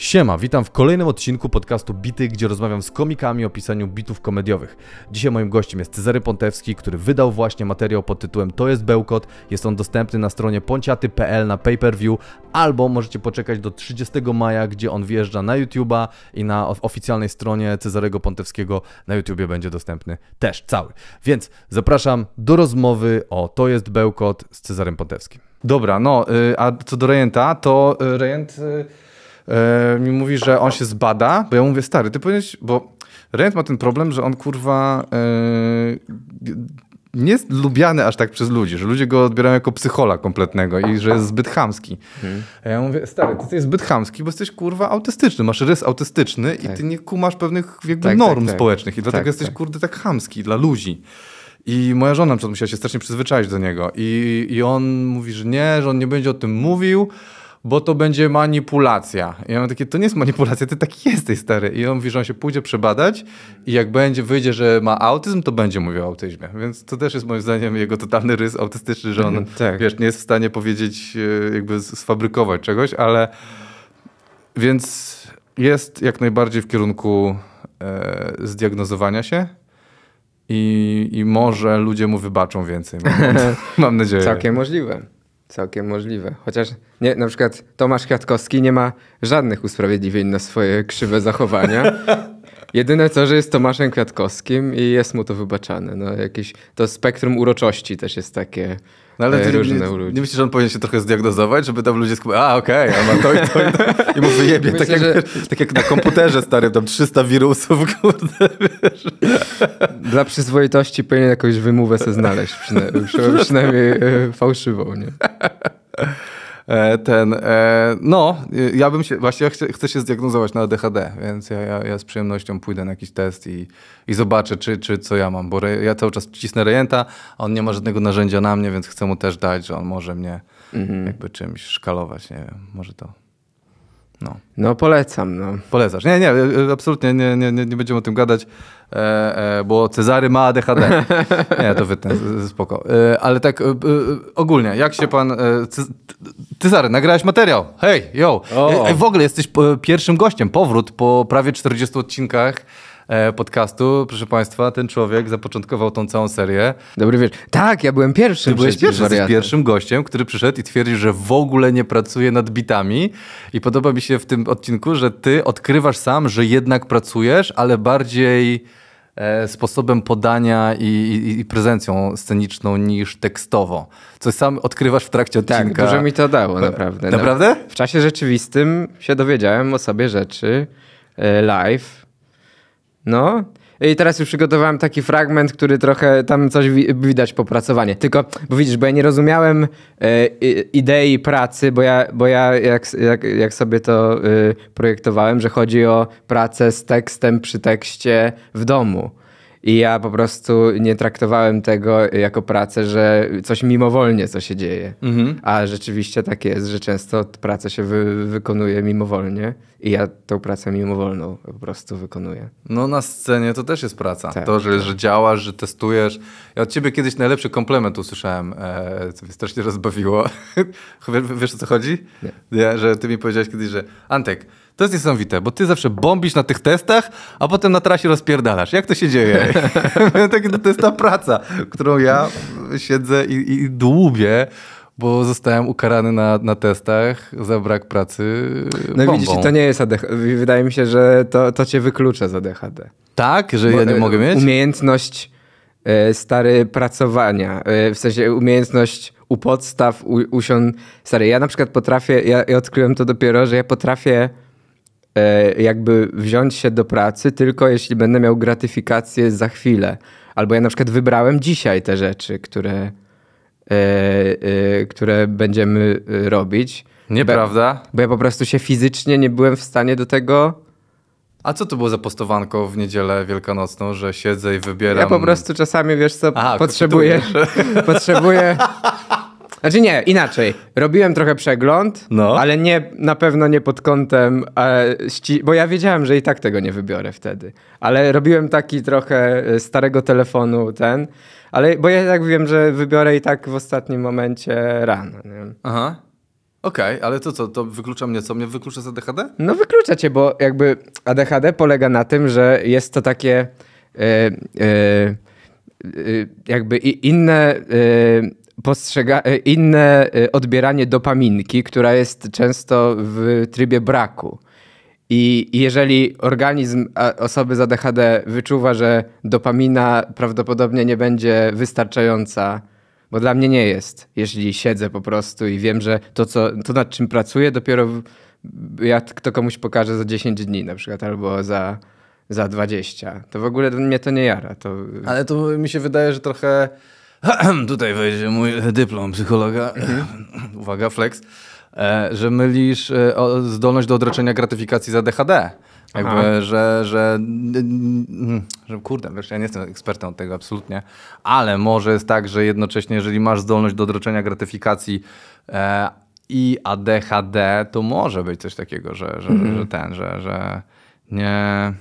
Siema, witam w kolejnym odcinku podcastu Bity, gdzie rozmawiam z komikami o pisaniu bitów komediowych. Dzisiaj moim gościem jest Cezary Pontewski, który wydał właśnie materiał pod tytułem To jest Bełkot. Jest on dostępny na stronie ponciaty.pl na pay-per-view, albo możecie poczekać do 30 maja, gdzie on wjeżdża na YouTube'a i na oficjalnej stronie Cezarego Pontewskiego na YouTubie będzie dostępny też cały. Więc zapraszam do rozmowy o To jest Bełkot z Cezarem Pontewskim. Dobra, no, y, a co do Rejenta, to y, Rejent... Y, E, mi mówi, że on się zbada, bo ja mówię, stary, ty powiedz, bo Rent ma ten problem, że on kurwa e, nie jest lubiany aż tak przez ludzi, że ludzie go odbierają jako psychola kompletnego i że jest zbyt chamski. Hmm. Ja mówię, stary, ty jesteś zbyt chamski, bo jesteś kurwa autystyczny, masz rys autystyczny tak. i ty nie kumasz pewnych jakby tak, tak norm tak, społecznych i dlatego tak, jesteś tak. kurde tak chamski dla ludzi. I moja żona musiała się strasznie przyzwyczaić do niego. I, I on mówi, że nie, że on nie będzie o tym mówił, bo to będzie manipulacja. I ja takie, to nie jest manipulacja, ty taki jesteś stary. I on mówi, że on się pójdzie przebadać i jak będzie, wyjdzie, że ma autyzm, to będzie mówił o autyzmie. Więc to też jest moim zdaniem jego totalny rys autystyczny, że on mhm, tak. wiesz, nie jest w stanie powiedzieć, e, jakby sfabrykować czegoś, ale więc jest jak najbardziej w kierunku e, zdiagnozowania się. I, I może ludzie mu wybaczą więcej. Mam, mam nadzieję. Całkiem możliwe. Całkiem możliwe. Chociaż nie, na przykład Tomasz Kwiatkowski nie ma żadnych usprawiedliwień na swoje krzywe zachowania. Jedyne co, że jest Tomaszem Kwiatkowskim i jest mu to wybaczane. No, jakieś, to spektrum uroczości też jest takie no, ale e, różne nie, u ludzi. Nie myślisz, że on powinien się trochę zdiagnozować, żeby tam ludzie skupili, a okej, okay, a ma to i to i, to, i mu wyjebie. Myślę, tak, jak, że... tak jak na komputerze starym, tam 300 wirusów, kurde, wiesz. Dla przyzwoitości powinien jakąś wymówę sobie znaleźć, przynajmniej, przynajmniej fałszywą, nie? E, ten, e, no, e, ja bym się, właśnie ja chcę, chcę, się zdiagnozować na ADHD, więc ja, ja, ja, z przyjemnością pójdę na jakiś test i, i zobaczę, czy, czy co ja mam, bo re, ja cały czas cisnę rejenta, a on nie ma żadnego narzędzia na mnie, więc chcę mu też dać, że on może mnie mhm. jakby czymś szkalować, nie wiem, może to... No. no polecam. No. Polecasz. Nie, nie, absolutnie nie, nie, nie, nie będziemy o tym gadać, e, e, bo Cezary ma ADHD. nie, to wytnę, spoko. E, ale tak ogólnie, jak się pan... Ty, Zary, nagrałeś materiał. Hej, yo. Ej, e, w ogóle jesteś e, pierwszym gościem. Powrót po prawie 40 odcinkach e, podcastu. Proszę Państwa, ten człowiek zapoczątkował tą całą serię. Dobry wieczór. Tak, ja byłem pierwszym. Ty byłeś pierwszy, pierwszym gościem, który przyszedł i twierdził, że w ogóle nie pracuje nad bitami. I podoba mi się w tym odcinku, że ty odkrywasz sam, że jednak pracujesz, ale bardziej E, sposobem podania i, i, i, prezencją sceniczną niż tekstowo. Coś sam odkrywasz w trakcie tak, odcinka. Tak, dużo mi to dało, naprawdę. No. Naprawdę? W czasie rzeczywistym się dowiedziałem o sobie rzeczy e, live. No, i teraz już przygotowałem taki fragment, który trochę tam coś wi widać popracowanie. Tylko, bo widzisz, bo ja nie rozumiałem e, idei pracy, bo ja, bo ja jak, jak, jak sobie to y, projektowałem, że chodzi o pracę z tekstem przy tekście w domu. I ja po prostu nie traktowałem tego jako pracę, że coś mimowolnie co się dzieje. Mhm. A rzeczywiście tak jest, że często pracę się wy wykonuje mimowolnie i ja tą pracę mimowolną po prostu wykonuję. No na scenie to też jest praca. Tak, to, że, tak. że działasz, że testujesz. Ja od ciebie kiedyś najlepszy komplement usłyszałem, e, co mnie strasznie rozbawiło. wiesz o co chodzi? Nie. Ja, że ty mi powiedziałeś kiedyś, że Antek, to jest niesamowite, bo ty zawsze bombisz na tych testach, a potem na trasie rozpierdalasz. Jak to się dzieje? Tak, to jest ta praca, którą ja siedzę i, i dłubię bo zostałem ukarany na, na testach za brak pracy. No bombą. widzisz, to nie jest ADHD. Wydaje mi się, że to, to cię wyklucza z ADHD. Tak, że bo, ja nie e, mogę mieć? Umiejętność y, stary pracowania, e, w sensie umiejętność u podstaw, u, usiąd... Stary, ja na przykład potrafię, ja, ja odkryłem to dopiero, że ja potrafię E, jakby wziąć się do pracy, tylko jeśli będę miał gratyfikację za chwilę. Albo ja na przykład wybrałem dzisiaj te rzeczy, które, e, e, które będziemy robić. Nieprawda? Bo, bo ja po prostu się fizycznie nie byłem w stanie do tego. A co to było za postowanko w niedzielę wielkanocną, że siedzę i wybieram? Ja po prostu czasami, wiesz co, Aha, potrzebuję, potrzebuję, Znaczy nie, inaczej. Robiłem trochę przegląd, no. ale nie, na pewno nie pod kątem, e, bo ja wiedziałem, że i tak tego nie wybiorę wtedy. Ale robiłem taki trochę e, starego telefonu ten, ale bo ja tak wiem, że wybiorę i tak w ostatnim momencie rano. Nie? Aha. Okej, okay, ale to co, to wyklucza mnie co? Mnie wyklucza z ADHD? No wyklucza cię, bo jakby ADHD polega na tym, że jest to takie... Yy, yy, jakby inne postrzega e, inne e, odbieranie dopaminki, która jest często w trybie braku. I jeżeli organizm osoby z ADHD wyczuwa, że dopamina prawdopodobnie nie będzie wystarczająca, bo dla mnie nie jest, jeśli siedzę po prostu i wiem, że to, co, to nad czym pracuję, dopiero ja to komuś pokażę za 10 dni na przykład albo za, za 20. To w ogóle mnie to nie jara. To... Ale to mi się wydaje, że trochę tutaj wejdzie mój dyplom psychologa, uwaga, flex, e, że mylisz e, zdolność do odroczenia gratyfikacji za DHD. Jakby, że, że, że kurde, wiesz, ja nie jestem ekspertem od tego absolutnie, ale może jest tak, że jednocześnie, jeżeli masz zdolność do odroczenia gratyfikacji e, i ADHD, to może być coś takiego, że, że, że mhm. ten, że, że nie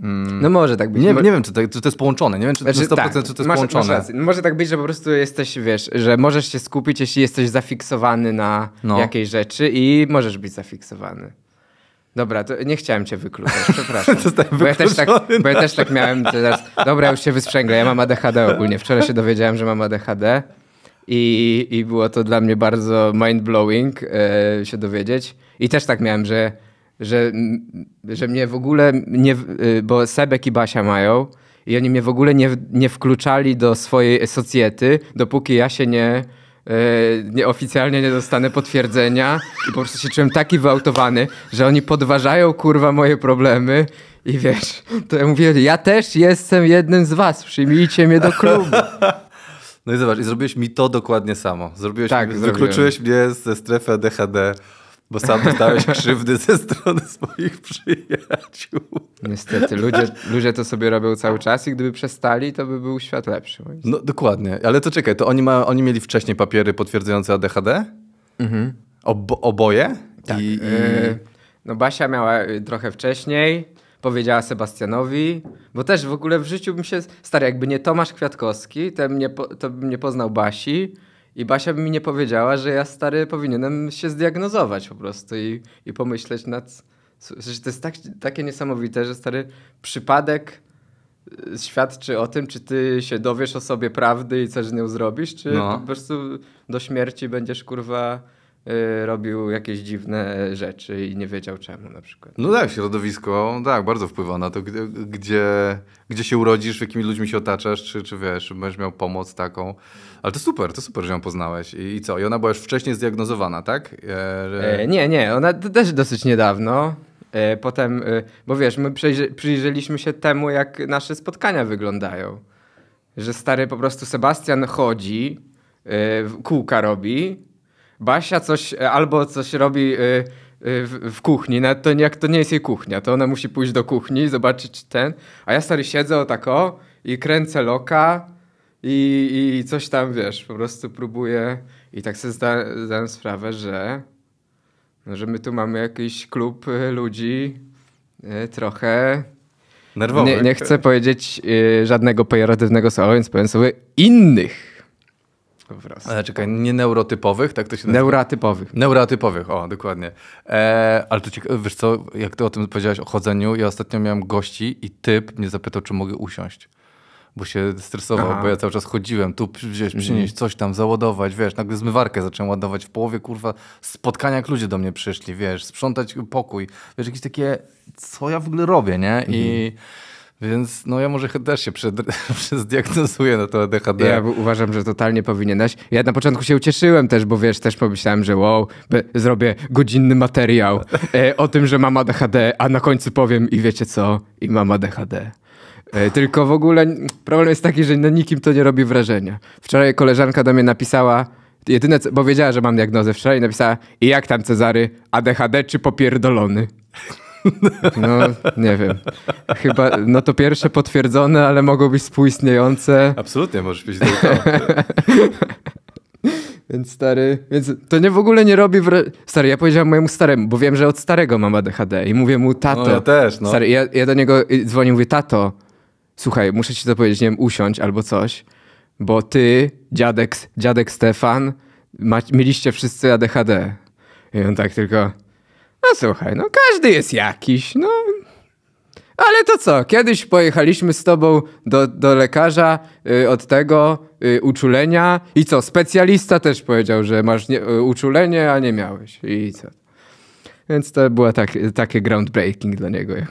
Mm. No może tak być. Nie, nie wiem, czy to, czy to jest połączone. Nie wiem, czy znaczy, to znaczy, 100% tak, czy to jest masz, połączone. Masz może tak być, że po prostu jesteś, wiesz, że możesz się skupić, jeśli jesteś zafiksowany na no. jakiejś rzeczy i możesz być zafiksowany. Dobra, to nie chciałem cię wykluczać, przepraszam. bo, ja też tak, bo ja też tak miałem teraz. Dobra, już się wysprzęglę, ja mam ADHD ogólnie. Wczoraj się dowiedziałem, że mam ADHD i, i było to dla mnie bardzo mind-blowing yy, się dowiedzieć. I też tak miałem, że że, że mnie w ogóle nie, y, bo Sebek i Basia mają i oni mnie w ogóle nie, nie wkluczali do swojej socjety, dopóki ja się nie, e, nie, oficjalnie nie dostanę potwierdzenia i po prostu się czułem taki wyautowany, że oni podważają kurwa moje problemy i wiesz, to ja mówię, ja też jestem jednym z was, przyjmijcie mnie do klubu. No i zobacz, i zrobiłeś mi to dokładnie samo. Zrobiłeś tak, mi, wykluczyłeś mnie ze strefy ADHD bo sam dostałeś krzywdy ze strony swoich przyjaciół. Niestety, ludzie, ludzie to sobie robią cały czas i gdyby przestali, to by był świat lepszy. No dokładnie, ale to czekaj, to oni, ma, oni mieli wcześniej papiery potwierdzające ADHD? Mhm. Obo, oboje? Tak. I, i... E, no Basia miała e, trochę wcześniej, powiedziała Sebastianowi, bo też w ogóle w życiu bym się... Stary, jakby nie Tomasz Kwiatkowski, to, mnie, to bym nie poznał Basi, i Basia by mi nie powiedziała, że ja stary powinienem się zdiagnozować po prostu i, i pomyśleć nad. Że to jest tak, takie niesamowite, że stary przypadek y, świadczy o tym, czy ty się dowiesz o sobie prawdy i coś z nią zrobisz, czy no. po prostu do śmierci będziesz kurwa Y, robił jakieś dziwne rzeczy i nie wiedział czemu na przykład. No tak, środowisko, tak, bardzo wpływa na to, gdzie, gdzie się urodzisz, jakimi ludźmi się otaczasz, czy, czy wiesz, będziesz miał pomoc taką. Ale to super, to super, że ją poznałeś. I, i co? I ona była już wcześniej zdiagnozowana, tak? E, e, nie, nie, ona też dosyć niedawno. E, potem, e, bo wiesz, my przyjrzeliśmy się temu, jak nasze spotkania wyglądają. Że stary po prostu Sebastian chodzi, e, kółka robi, Basia coś e, albo coś robi e, e, w, w, kuchni, nawet to, jak to nie jest jej kuchnia, to ona musi pójść do kuchni, zobaczyć ten, a ja stary siedzę o tak o i kręcę loka i, i coś tam, wiesz, po prostu próbuję i tak sobie zda, zdałem sprawę, że, no, że my tu mamy jakiś klub ludzi trochę... Nerwowych. Nie, nie chcę powiedzieć żadnego pejoratywnego słowa, więc powiem sobie innych Wraz. Ale czekaj, nie neurotypowych, tak to się nazywa? Neuratypowych. Neuratypowych, o, dokładnie. E, ale to ciekawe, wiesz co, jak ty o tym powiedziałeś, o chodzeniu, ja ostatnio miałem gości i typ mnie zapytał, czy mogę usiąść. Bo się stresował, Aha. bo ja cały czas chodziłem, tu wziąć, mhm. przynieść coś tam, załadować, wiesz, nagle zmywarkę zacząłem ładować, w połowie, kurwa, spotkania jak ludzie do mnie przyszli, wiesz, sprzątać pokój, wiesz, jakieś takie, co ja w ogóle robię, nie? I... Mhm. Więc no ja może też się przed, zdiagnozuję na to ADHD. Ja uważam, że totalnie powinieneś. Ja na początku się ucieszyłem też, bo wiesz, też pomyślałem, że wow, zrobię godzinny materiał e, o tym, że mam ADHD, a na końcu powiem i wiecie co, i mam ADHD. E, tylko w ogóle problem jest taki, że na nikim to nie robi wrażenia. Wczoraj koleżanka do mnie napisała, jedyne co, bo wiedziała, że mam diagnozę wczoraj, napisała i jak tam Cezary, ADHD czy popierdolony? No, nie wiem. Chyba, no to pierwsze potwierdzone, ale mogą być współistniejące. Absolutnie, możesz być Więc stary, więc to nie w ogóle nie robi wra... Stary, ja powiedziałem mojemu staremu, bo wiem, że od starego mam ADHD i mówię mu, tato. No, ja też, no. Stary, ja, ja do niego y, dzwonię mówię, tato, słuchaj, muszę ci to powiedzieć, nie wiem, usiądź albo coś, bo ty, dziadek, dziadek Stefan, ma, mieliście wszyscy ADHD. I on tak tylko... No słuchaj, no każdy jest jakiś, no. Ale to co, kiedyś pojechaliśmy z tobą do, do lekarza y, od tego y, uczulenia i co, specjalista też powiedział, że masz nie, y, uczulenie, a nie miałeś i co. Więc to było tak, takie groundbreaking dla niego.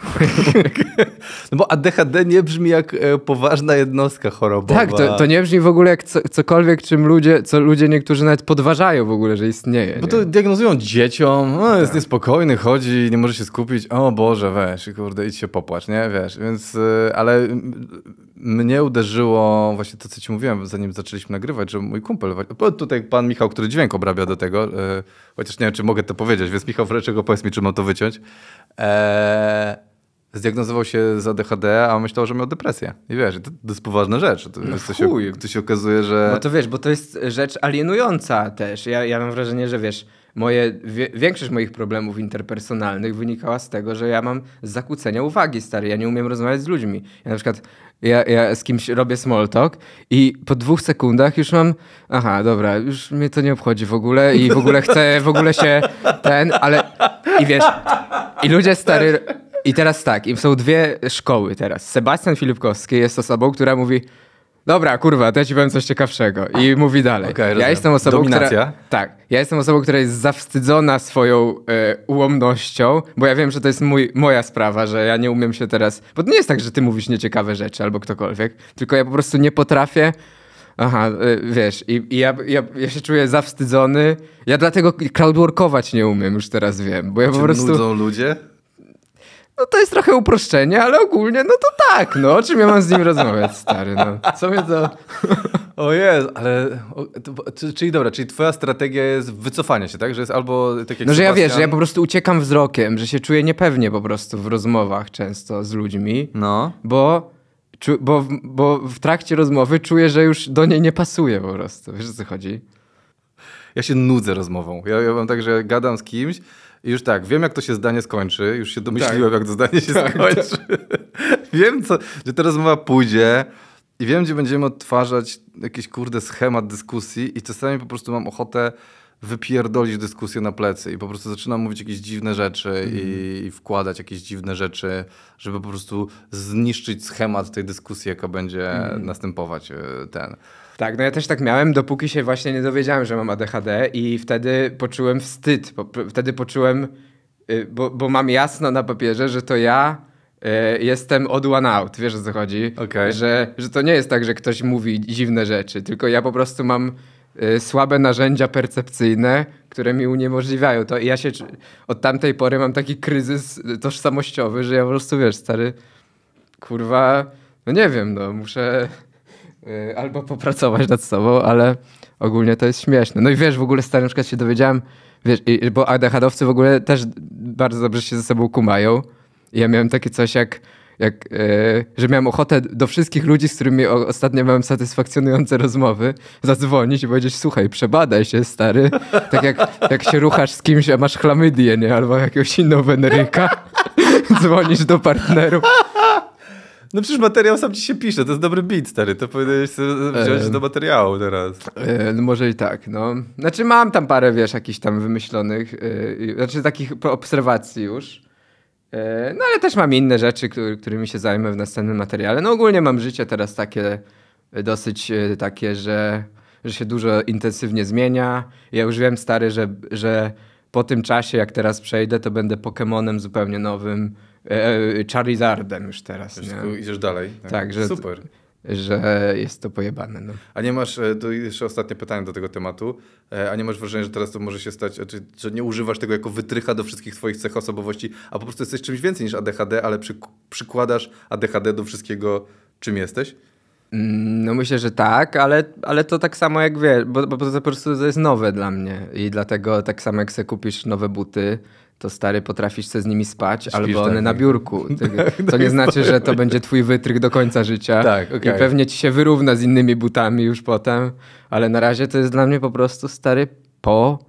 No bo ADHD nie brzmi jak e, poważna jednostka chorobowa. Tak, to, to nie brzmi w ogóle jak co, cokolwiek, czym ludzie, co ludzie niektórzy nawet podważają w ogóle, że istnieje. Bo nie? to diagnozują dzieciom, no, jest tak. niespokojny, chodzi, nie może się skupić, o Boże, weź, kurde, idź się popłacz, nie, wiesz, więc, e, ale mnie uderzyło właśnie to, co ci mówiłem, zanim zaczęliśmy nagrywać, że mój kumpel, tutaj pan Michał, który dźwięk obrabia do tego, e, chociaż nie wiem, czy mogę to powiedzieć, więc Michał Freczek długo, powiedz mi, czy mam to wyciąć. Eee, zdiagnozował się z ADHD, a myślał, że miał depresję. I wiesz, to, to jest poważna rzecz. To, no to, się, to się okazuje, że... No to wiesz, bo to jest rzecz alienująca też. Ja, ja mam wrażenie, że wiesz, moje, wie, większość moich problemów interpersonalnych wynikała z tego, że ja mam zakłócenia uwagi, stary. Ja nie umiem rozmawiać z ludźmi. Ja na przykład ja, ja z kimś robię small talk i po dwóch sekundach już mam, aha, dobra, już mnie to nie obchodzi w ogóle i w ogóle chcę w ogóle się ten, ale i wiesz, i ludzie stary, i teraz tak, im są dwie szkoły teraz. Sebastian Filipkowski jest osobą, która mówi, Dobra, kurwa, to ja ci powiem coś ciekawszego. I mówi dalej. Okay, ja jestem osobą, Dominacja. która. Tak. Ja jestem osobą, która jest zawstydzona swoją e, ułomnością, bo ja wiem, że to jest mój, moja sprawa, że ja nie umiem się teraz. Bo to nie jest tak, że ty mówisz nieciekawe rzeczy albo ktokolwiek, tylko ja po prostu nie potrafię. Aha, e, wiesz, i, i ja, ja, ja, się czuję zawstydzony. Ja dlatego crowdworkować nie umiem, już teraz wiem, bo ja po prostu. ludzie? No to jest trochę uproszczenie, ale ogólnie no to tak, no. O czym ja mam z nim rozmawiać, stary, no. Co mnie to... O jest, ale... czyli dobra, czyli twoja strategia jest wycofanie się, tak? Że jest albo tak jak No, że ja wiesz, że ja po prostu uciekam wzrokiem, że się czuję niepewnie po prostu w rozmowach często z ludźmi. No. Bo bo, bo w trakcie rozmowy czuję, że już do niej nie pasuje po prostu. Wiesz o co chodzi? Ja się nudzę rozmową. Ja, ja mam tak, że gadam z kimś i już tak, wiem jak to się zdanie skończy, już się domyśliłem tak. jak to zdanie się tak, skończy. Tak. wiem, co, że ta rozmowa pójdzie i wiem, gdzie będziemy odtwarzać jakiś kurde schemat dyskusji i czasami po prostu mam ochotę wypierdolić dyskusję na plecy i po prostu zaczynam mówić jakieś dziwne rzeczy mm. i, mhm. i, wkładać jakieś dziwne rzeczy, żeby po prostu zniszczyć schemat tej dyskusji, jaka będzie mm. następować e, ten. Tak, no ja też tak miałem, dopóki się właśnie nie dowiedziałem, że mam ADHD i wtedy poczułem wstyd. wtedy poczułem, y, bo, bo mam jasno na papierze, że to ja y, jestem od one out, wiesz o co chodzi? Okay. Że, że to nie jest tak, że ktoś mówi dziwne rzeczy, tylko ja po prostu mam y, słabe narzędzia percepcyjne, które mi uniemożliwiają to. I ja się od tamtej pory mam taki kryzys tożsamościowy, że ja po prostu, wiesz, stary, kurwa, no nie wiem, no muszę... Y, albo popracować nad sobą, ale ogólnie to jest śmieszne. No i wiesz, w ogóle stary, na przykład się dowiedziałem, wiesz, i, bo ADHD-owcy w ogóle też bardzo dobrze się ze sobą kumają. I ja miałem takie coś jak, jak y, że miałem ochotę do wszystkich ludzi, z którymi ostatnio miałem satysfakcjonujące rozmowy, zadzwonić i powiedzieć, słuchaj, przebadaj się, stary. Tak jak, jak się ruchasz z kimś, a masz chlamydię, nie? Albo jakiegoś innego weneryka. Dzwonisz do partnerów no przecież materiał sam ci się pisze, to jest dobry beat, stary, to powinieneś wziąć do materiału teraz. E, no może i tak, no. Znaczy mam tam parę, wiesz, jakichś tam wymyślonych, y, znaczy takich obserwacji już. E, no ale też mam inne rzeczy, który, którymi się zajmę w następnym materiale. No ogólnie mam życie teraz takie, e, dosyć e, takie, że, że się dużo intensywnie zmienia. Ja już wiem, stary, że, że po tym czasie, jak teraz przejdę, to będę Pokemonem zupełnie nowym, E, e, Charizardem już teraz. Nie? Idziesz dalej. Tak, tak że, Super. Że jest to pojebane. No. A nie masz, e, to jeszcze ostatnie pytanie do tego tematu, a nie masz wrażenia, że teraz to może się stać, czy, znaczy, że nie używasz tego jako wytrycha do wszystkich twoich cech osobowości, a po prostu jesteś czymś więcej niż ADHD, ale przy, przykładasz ADHD do wszystkiego, czym jesteś? Mm, no myślę, że tak, ale, ale to tak samo jak wiesz, bo, bo to po prostu jest nowe dla mnie i dlatego tak samo jak sobie kupisz nowe buty, to stary, potrafisz sobie z nimi spać, Śpisz albo one tak, na biurku. To nie tak, znaczy, że to będzie twój wytrych do końca życia. Tak, okay. I pewnie ci się wyrówna z innymi butami już potem, ale na razie to jest dla mnie po prostu stary po...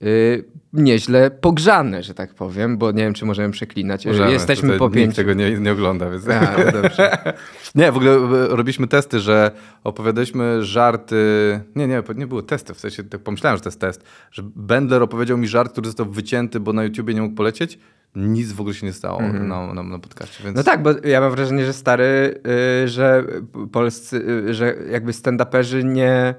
Yy, nieźle pogrzane, że tak powiem, bo nie wiem, czy możemy przeklinać, że jesteśmy po pięciu. Nikt tego nie, nie ogląda, więc... A, no dobrze. nie, w ogóle e, robiliśmy testy, że opowiadaliśmy żarty... Nie, nie, nie było testy, w sensie tak pomyślałem, że to jest test, że Bendler opowiedział mi żart, który został wycięty, bo na YouTubie nie mógł polecieć nic w ogóle się nie stało mm na, na, na podcaście. Więc... No tak, bo ja mam wrażenie, że stary, yy, że polscy, yy, że jakby stand nie,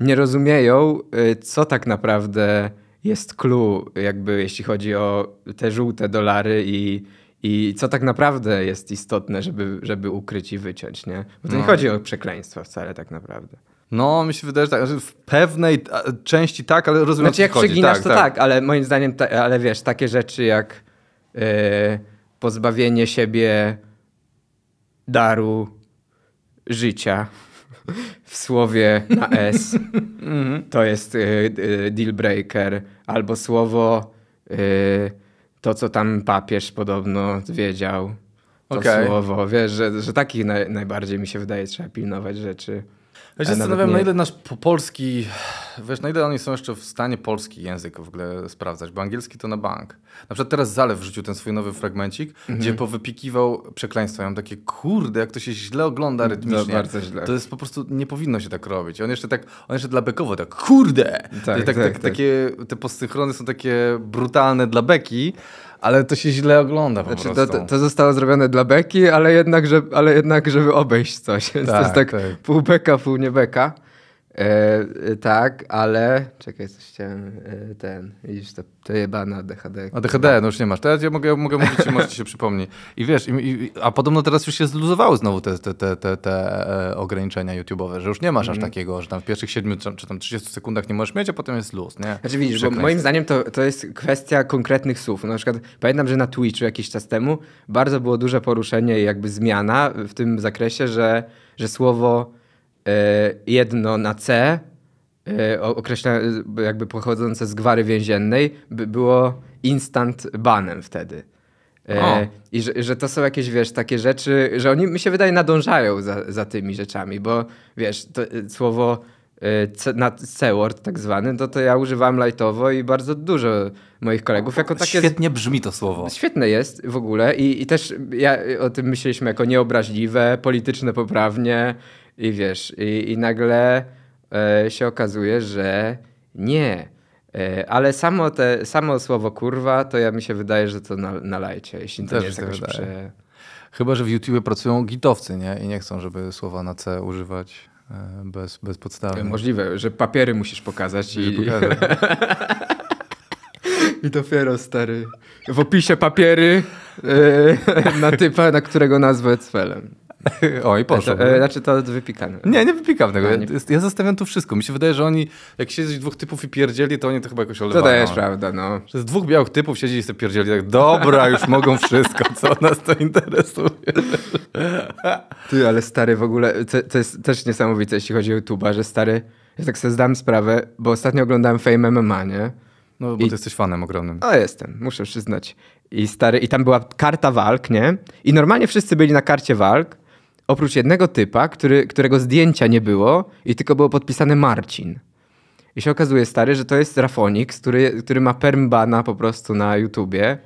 nie rozumieją, yy, co tak naprawdę jest clue, jakby jeśli chodzi o te żółte dolary i, i co tak naprawdę jest istotne, żeby, żeby ukryć i wyciąć, nie? Bo to no. nie chodzi o przekleństwa wcale tak naprawdę. No, mi się wydaje, że tak, w pewnej części tak, ale rozumiem, znaczy, jak chodzi. przeginasz, tak, to tak. tak. ale moim zdaniem, ta, ale wiesz, takie rzeczy jak yy, pozbawienie siebie daru życia, w słowie na S mhm. to jest y, y, deal breaker, albo słowo y, to, co tam papież podobno wiedział. To okay. słowo, wiesz, że, że takich naj, najbardziej mi się wydaje trzeba pilnować rzeczy. Ja się zastanawiam, na ile nasz polski, wiesz, na ile oni są jeszcze w stanie polski język w ogóle sprawdzać, bo angielski to na bank. Na przykład teraz Zalew wrzucił ten swój nowy fragmencik, mhm. gdzie powypikiwał przekleństwa. Ja mam takie, kurde, jak to się źle ogląda no, rytmicznie. To bardzo źle. To jest po prostu, nie powinno się tak robić. On jeszcze tak, on jeszcze dla Bekowo tak, kurde! Tak, tak, tak, tak, tak, Takie, te postychrony są takie brutalne dla Beki, ale to się źle ogląda po znaczy, prostu. To, to, zostało zrobione dla beki, ale jednak, że, ale jednak żeby obejść coś. tak, to jest tak, tak, tak. pół beka, pół nie beka. E, e, tak, ale czekaj, coś chciałem, e, ten, widzisz, to, to DHD. A DHD, no już nie masz, teraz ja mogę, mogę mówić, może ci się przypomni. I wiesz, i, i, a podobno teraz już się zluzowały znowu te, te, te, te, te e, ograniczenia YouTube'owe, że już nie masz mm. aż mhm. takiego, że tam w pierwszych 7 czy, czy tam 30 sekundach nie możesz mieć, a potem jest luz, nie? Znaczy widzisz, bo moim zdaniem to, to jest kwestia konkretnych słów. Na przykład pamiętam, że na Twitchu jakiś czas temu bardzo było duże poruszenie i jakby zmiana w tym zakresie, że, że słowo E, jedno na C, e, określone jakby pochodzące z gwary więziennej, by było instant banem wtedy. E, o. I że, że, to są jakieś, wiesz, takie rzeczy, że oni, mi się wydaje, nadążają za, za tymi rzeczami, bo wiesz, to, słowo C, na C-word tak zwany, to, no to ja używam lightowo i bardzo dużo moich kolegów jako takie... Świetnie brzmi to słowo. Świetne jest w ogóle i, i też ja, o tym myśleliśmy jako nieobraźliwe, polityczne poprawnie, i wiesz, i, i nagle e, się okazuje, że nie. E, ale samo, te, samo słowo kurwa, to ja mi się wydaje, że to na, na lajcie, jeśli to Też nie jest jakoś prze... Chyba, że w YouTube pracują gitowcy, nie? I nie chcą, żeby słowa na C używać e, bez, bez podstawy. Możliwe, że papiery musisz pokazać i... I dopiero, stary, w opisie papiery yy, na typa, na którego nazwę Cwelem. Oj, poszło. E, to, e, znaczy to wypikane. Nie, nie wypikam tego. nie... Ja, zostawiam tu wszystko. Mi się wydaje, że oni, jak siedzieć dwóch typów i pierdzieli, to oni to chyba jakoś olewają. To też prawda, no. Przez dwóch białych typów siedzi i sobie pierdzieli tak, dobra, już mogą wszystko, co nas to interesuje. Ty, ale stary w ogóle, to, to jest też niesamowite, jeśli chodzi o YouTube'a, że stary, ja tak sobie zdam sprawę, bo ostatnio oglądałem Fame MMA, nie? No, bo I... ty jesteś fanem ogromnym. O, jestem, muszę przyznać. I stary, i tam była karta walk, nie? I normalnie wszyscy byli na karcie walk, oprócz jednego typa, który, którego zdjęcia nie było i tylko było podpisane Marcin. I się okazuje, stary, że to jest Rafonix, który, który ma permbana po prostu na YouTubie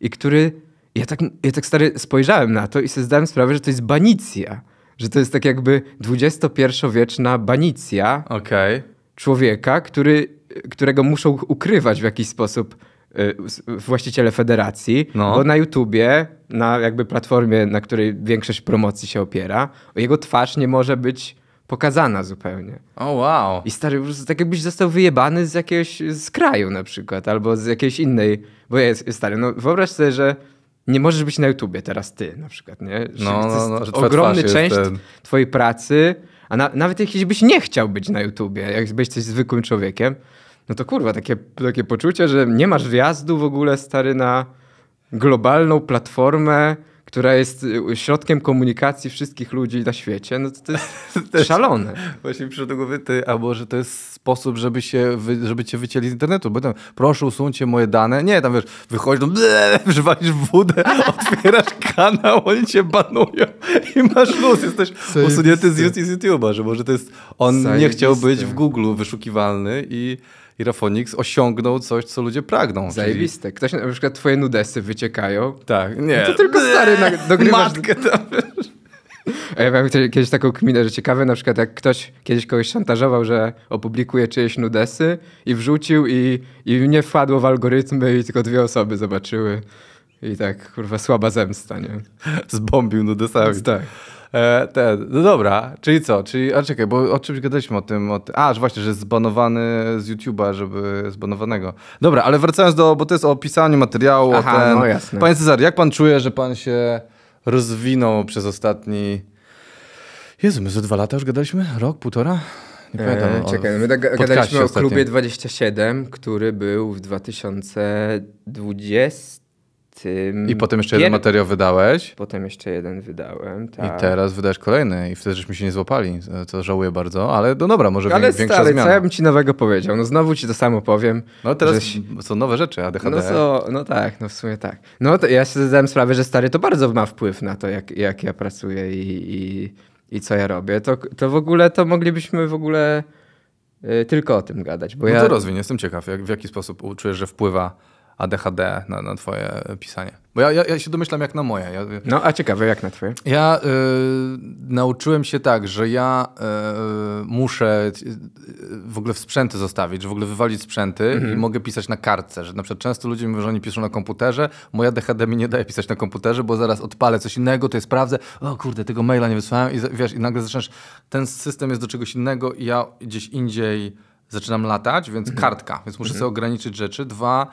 i który... Ja tak, ja tak, stary, spojrzałem na to i sobie zdałem sprawę, że to jest banicja. Że to jest tak jakby 21 wieczna banicja okay. człowieka, który, którego muszą ukrywać w jakiś sposób Y, właściciele federacji, no. bo na YouTubie, na jakby platformie, na której większość promocji się opiera, jego twarz nie może być pokazana zupełnie. O oh, wow. I stary, po prostu tak jakbyś został wyjebany z jakiegoś, z kraju na przykład, albo z jakiejś innej, bo jest, stary, no wyobraź sobie, że nie możesz być na YouTubie teraz ty na przykład, nie? Że no, no, no, że ogromny część ten... twojej pracy, a na, nawet jeśli byś nie chciał być na YouTubie, jakbyś coś zwykłym człowiekiem, no to kurwa, takie, takie poczucie, że nie masz wjazdu w ogóle, stary, na globalną platformę, która jest y, środkiem komunikacji wszystkich ludzi na świecie, no to, to jest szalone. Właśnie przyszedł do wyty, ty, albo że to jest sposób, żeby, się, wy, żeby cię wycięli z internetu, bo tam proszę usuńcie moje dane, nie, tam wiesz, wychodzisz, no, ble, wódę, otwierasz kanał, oni cię banują i masz luz, jesteś Co usunięty z, YouTube'a, że może to jest, on nie chciał być w Google wyszukiwalny i Irafonix osiągnął coś, co ludzie pragną. Zajebiste. Czyli... Ktoś, na przykład twoje nudesy wyciekają. Tak, nie. No to tylko stary na, dogrywasz. Matkę tam, a ja miałem kiedyś taką kminę, że ciekawe na przykład jak ktoś kiedyś kogoś szantażował, że opublikuje czyjeś nudesy i wrzucił i, i nie wpadło w algorytmy i tylko dwie osoby zobaczyły. I tak, kurwa, słaba zemsta, nie? Zbombił nudesami. Tak. E, no dobra, czyli co? Czyli, a czekaj, bo o czymś gadaliśmy o tym, o A, że właśnie, że jest zbanowany z YouTube'a, żeby zbanowanego. Dobra, ale wracając do, bo to jest o pisaniu materiału, Aha, o ten. No jasne. Panie Cezary, jak pan czuje, że pan się rozwinął przez ostatni... Jezu, my ze dwa lata już gadaliśmy? Rok, półtora? Nie e, pamiętam. E, czekaj, my tak gadaliśmy o klubie 27, który był w 2020 tym. I potem jeszcze jeden materiał wydałeś. Potem jeszcze jeden wydałem, tak. I teraz wydasz kolejny i wtedy żeśmy się nie złapali, co żałuję bardzo, ale no dobra, może ale większa stary, zmiana. co ja bym ci nowego powiedział? No znowu ci to samo powiem. No teraz żeś... są nowe rzeczy, ADHD. No, co, no tak, no w sumie tak. No to ja się zdałem sprawę, że stary to bardzo ma wpływ na to, jak, jak ja pracuję i, i, i co ja robię. To, to w ogóle, to moglibyśmy w ogóle y, tylko o tym gadać. Bo no ja... to rozwiń, jestem ciekaw, jak, w jaki sposób czujesz, że wpływa ADHD na, na twoje pisanie. Bo ja, ja, ja, się domyślam jak na moje. Ja, no, a ciekawe, jak na twoje? Ja y, nauczyłem się tak, że ja y, muszę y, y, w ogóle sprzęty zostawić, że w ogóle wywalić sprzęty i mhm. mogę pisać na kartce. Że na przykład często ludzie mówią, że oni piszą na komputerze. Moja DHD mi nie daje pisać na komputerze, bo zaraz odpalę coś innego, to je sprawdzę. O kurde, tego maila nie wysłałem. I wiesz, i nagle zaczynasz, ten system jest do czegoś innego i ja gdzieś indziej zaczynam latać, więc mhm. kartka. Więc muszę mhm. sobie ograniczyć rzeczy. Dwa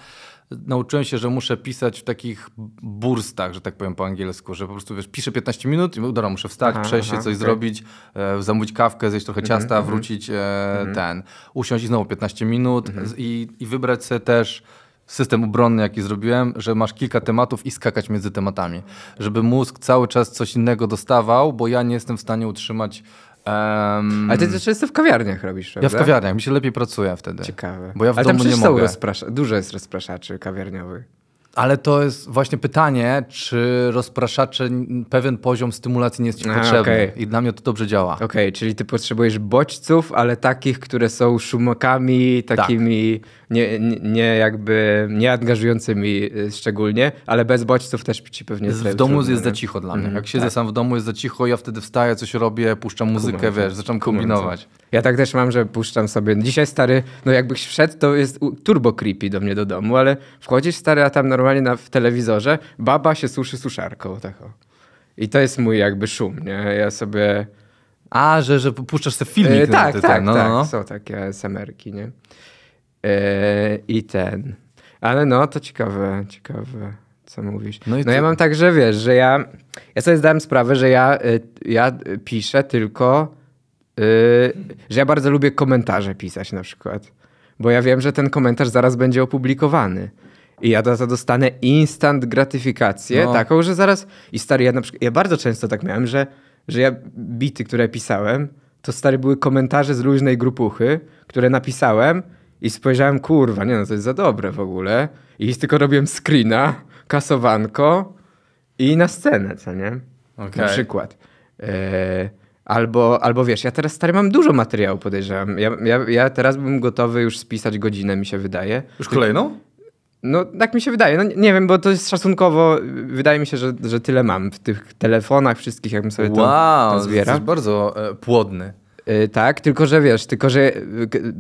nauczyłem się, że muszę pisać w takich burstach, że tak powiem po angielsku, że po prostu wiesz, piszę 15 minut i dobra, muszę wstać, aha, przejść aha, się, coś okay. zrobić, e, zamówić kawkę, zjeść trochę mhm, ciasta, mm -hmm, wrócić e, mm -hmm. ten, usiąść i znowu 15 minut mm -hmm. i, i wybrać sobie też system obronny, jaki zrobiłem, że masz kilka tematów i skakać między tematami. Żeby mózg cały czas coś innego dostawał, bo ja nie jestem w stanie utrzymać Um, Ale ty też często w kawiarniach robisz, prawda? Ja w kawiarniach, mi się lepiej pracuje wtedy. Ciekawe. Bo ja w Ale domu tam nie mogę. Są rozprasza- dużo jest rozpraszaczy kawiarniowych. Ale to jest właśnie pytanie, czy rozpraszacze pewien poziom stymulacji nie jest ci potrzebny. Okay. I dla mnie to dobrze działa. Okej, okay, czyli ty potrzebujesz bodźców, ale takich, które są szumokami, tak. takimi tak. nie, nie, jakby nieangażującymi y, szczególnie, ale bez bodźców też ci pewnie jest. W domu trudno, jest za cicho dla mnie. Mm, Jak siedzę tak. sam w domu, jest za cicho, ja wtedy wstaję, coś robię, puszczam muzykę, Kumam, wiesz, zaczynam kombinować. Ja tak też mam, że puszczam sobie. Dzisiaj stary, no jakbyś wszedł, to jest turbo creepy do mnie do domu, ale wchodzisz stary, a tam na normalnie na, w telewizorze baba się suszy suszarką. Tak o. I to jest mój jakby szum, nie? Ja sobie... A, że, że puszczasz te filmiki. Yy, tak, ten, tak, ten, no, tak. No. no. Są takie samerki nie? Yy, I ten. Ale no, to ciekawe, ciekawe, co mówisz. No, no ty... ja mam także, wiesz, że ja... Ja sobie zdałem sprawę, że ja, y, ja piszę tylko... Yy, że ja bardzo lubię komentarze pisać na przykład. Bo ja wiem, że ten komentarz zaraz będzie opublikowany. I ja za to dostanę instant gratyfikację no. taką, że zaraz... I stary, ja na przykład, ja bardzo często tak miałem, że, że ja bity, które pisałem, to stary były komentarze z luźnej grupuchy, które napisałem i spojrzałem, kurwa, nie no, to jest za dobre w ogóle. I tylko robiłem screena, kasowanko i na scenę, co nie? Okay. Na przykład. E, albo, albo wiesz, ja teraz stary mam dużo materiału, podejrzewam. Ja, ja, ja teraz bym gotowy już spisać godzinę, mi się wydaje. Już kolejną? No, tak mi się wydaje. No, nie wiem, bo to jest szacunkowo. Wydaje mi się, że, że tyle mam w tych telefonach wszystkich, jakbym sobie wow, to, to zbiera. bardzo e, płodny. E, tak, tylko że wiesz, tylko że e,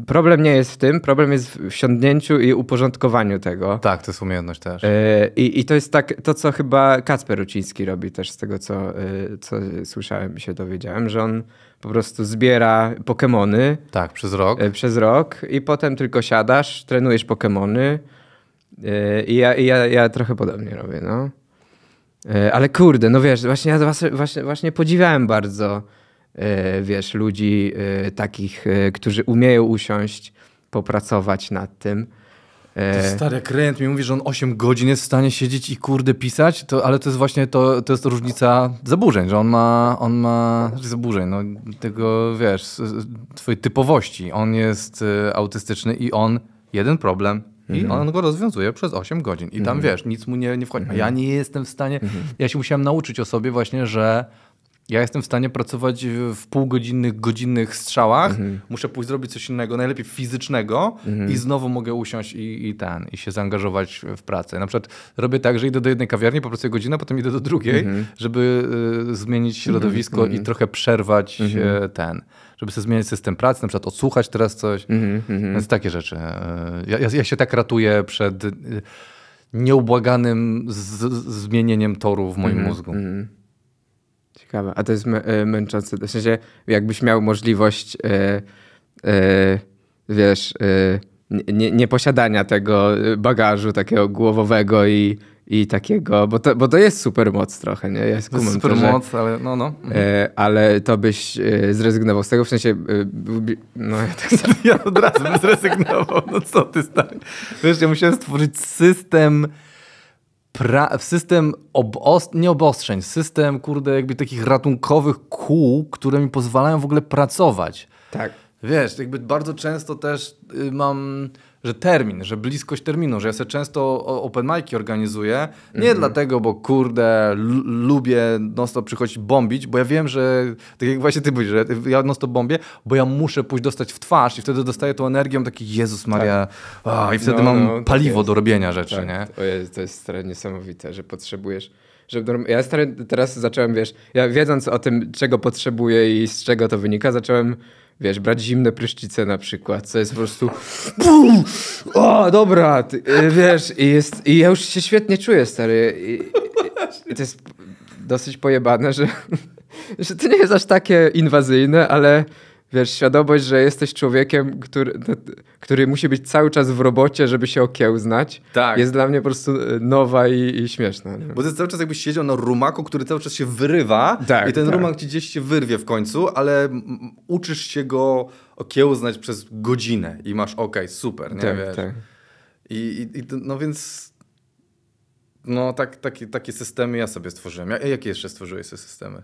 problem nie jest w tym, problem jest w wsiądnięciu i uporządkowaniu tego. Tak, to jest umiejętność też. E, I, I to jest tak, to co chyba Kacper Uciński robi też z tego, co, co słyszałem i się dowiedziałem, że on po prostu zbiera Pokemony. Tak, przez rok. Przez rok i potem tylko siadasz, trenujesz Pokemony E, I ja, ja, ja trochę podobnie robię, no. E, ale kurde, no wiesz, właśnie ja właśnie, właśnie podziwiałem bardzo, e, wiesz, ludzi takich, którzy umieją usiąść, popracować nad tym. To stary kręt mi mówi, że on 8 godzin jest w stanie siedzieć i kurde pisać, to, ale to jest właśnie to, to jest różnica zaburzeń, że on ma, on ma zaburzeń, no tego wiesz, twojej typowości. On jest autystyczny i on jeden problem i mhm. on go rozwiązuje przez 8 godzin. I tam mhm. wiesz, nic mu nie, nie wchodzi. A ja mhm. nie jestem w stanie. Mhm. Ja się musiałem nauczyć o sobie właśnie, że ja jestem w stanie pracować w półgodzinnych, godzinnych strzałach, mhm. muszę pójść zrobić coś innego, najlepiej fizycznego mhm. i znowu mogę usiąść i, i ten, i się zaangażować w pracę. Na przykład robię tak, że idę do jednej kawiarni, prostu godzinę, potem idę do drugiej, mhm. żeby y, zmienić środowisko i trochę przerwać y, ten żeby sobie zmienić system pracy, na przykład odsłuchać teraz coś. Mm -hmm. Więc takie rzeczy. E, ja, ja, się tak ratuję przed e, nieubłaganym zmienieniem toru w moim mm -hmm. mózgu. Mhm. Ciekawe. A to jest e, męczące. W sensie, jakbyś miał możliwość, yy, yy, wiesz, yy, nie, posiadania tego bagażu takiego głowowego i i takiego, bo to, bo to jest super moc trochę, nie? Ja to jest super to, że, moc, ale no, no. Mhm. E, ale to byś e, zrezygnował z tego, w sensie e, no ja tak sobie... ja od razu bym zrezygnował, no co ty stary. Wiesz, ja musiałem stworzyć system pra, system obost, nie obostrzeń, system kurde jakby takich ratunkowych kół, które mi pozwalają w ogóle pracować. Tak. Wiesz, jakby bardzo często też y, mam że termin, że bliskość terminu, że ja sobie często open mic'i organizuję, nie mhm. dlatego, bo kurde, lubię non-stop przychodzić bombić, bo ja wiem, że tak jak właśnie ty mówisz, że ja non-stop bombię, bo ja muszę pójść dostać w twarz i wtedy dostaję tą energią taki Jezus Maria tak. a, i wtedy no, mam no, tak paliwo do robienia rzeczy, tak. nie? O Jezu, to jest niesamowite, że potrzebujesz że ja stary, teraz zacząłem, wiesz, ja wiedząc o tym, czego potrzebuję i z czego to wynika, zacząłem wiesz, brać zimne prysznice na przykład, co jest po prostu BUM! O, dobra, ty, e, wiesz, i, jest, i ja już się świetnie czuję, stary. I, i to jest dosyć pojebane, że, że to nie jest aż takie inwazyjne, ale wiesz, świadomość, że jesteś człowiekiem, który, który musi być cały czas w robocie, żeby się okiełznać, tak. jest dla mnie po prostu e, nowa i, i śmieszna. Nie? Bo to jest cały czas jakbyś siedział na rumaku, który cały czas się wyrywa tak, i ten tak. rumak ci gdzieś się wyrwie w końcu, ale uczysz się go okiełznać przez godzinę i masz ok, super, nie tak, wiesz. Tak. I, i, I, no więc... No, tak, takie, takie systemy ja sobie stworzyłem. Ja, jakie jeszcze stworzyłeś te systemy?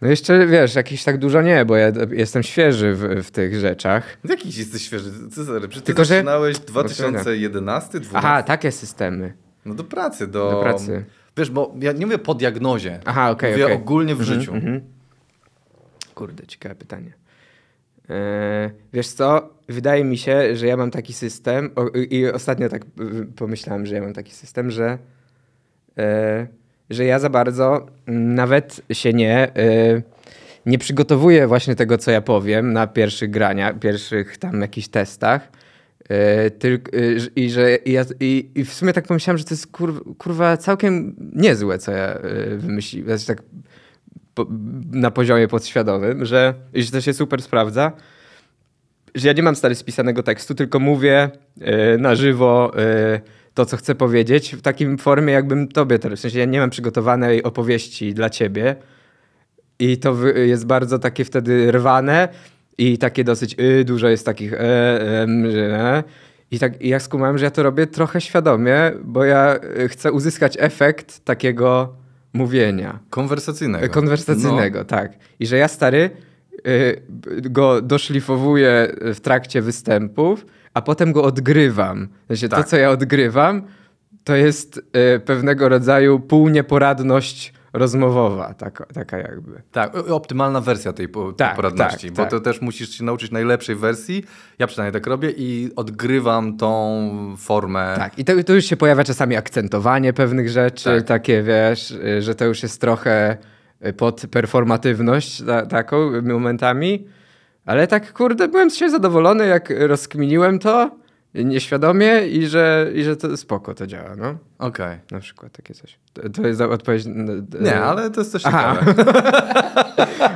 No jeszcze, wiesz, jakiś tak dużo nie, bo ja jestem świeży w, w tych rzeczach. No jakiś jesteś świeży? Cezary, przecież Tylko, ty zaczynałeś że... 2011, 2012? Aha, takie systemy. No do pracy, do... Do pracy. Wiesz, bo ja nie mówię po diagnozie. Aha, okej, okay, Mówię okay. ogólnie w mhm, życiu. Mhm. Kurde, ciekawe pytanie. E, wiesz co, wydaje mi się, że ja mam taki system o, i ostatnio tak y, pomyślałem, że ja mam taki system, że... E, że ja za bardzo nawet się nie, y, nie przygotowuję właśnie tego, co ja powiem na pierwszych graniach, pierwszych tam jakichś testach. Y, tylko, y, I że i, ja, i, i, w sumie tak pomyślałem, że to jest kur, kurwa całkiem niezłe, co ja yy, wymyśliłem. Znaczy tak po, na poziomie podświadomym, że, że to się super sprawdza. Że ja nie mam stary spisanego tekstu, tylko mówię na żywo to, co chcę powiedzieć, w takim formie, jakbym tobie teraz. W sensie ja nie mam przygotowanej opowieści dla ciebie. I to jest bardzo takie wtedy rwane i takie dosyć y, dużo jest takich y, y, y, i tak i ja skumałem, że ja to robię trochę świadomie, bo ja y, chcę uzyskać efekt takiego mówienia. Konwersacyjnego. Konwersacyjnego, no. tak. I że ja stary y, go doszlifowuję w trakcie występów a potem go odgrywam. Znaczy, tak. To, co ja odgrywam, to jest y, pewnego rodzaju półnieporadność rozmowowa, tak, taka jakby. Tak, optymalna wersja tej po, tak, poradności, tak, bo tak. to też musisz się nauczyć najlepszej wersji, ja przynajmniej tak robię i odgrywam tą formę. Tak, i to, to już się pojawia czasami akcentowanie pewnych rzeczy, tak. takie wiesz, y, że to już jest trochę y, pod performatywność ta, taką momentami, ale tak, kurde, byłem z siebie zadowolony, jak rozkminiłem to nieświadomie i że, i że to spoko to działa, no. Okej. Okay. Na przykład takie coś. To jest odpowiedź. Nie, e, ale to jest coś Aha.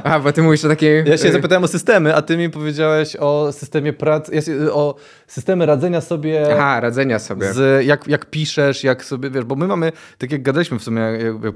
A, bo ty mówisz o takiej. Ja się y, zapytałem o systemy, a ty mi powiedziałeś o systemie pracy, o systemy radzenia sobie. Aha, radzenia sobie. Z, jak, jak piszesz, jak sobie wiesz, bo my mamy, tak jak gadaliśmy w sumie, jak, jak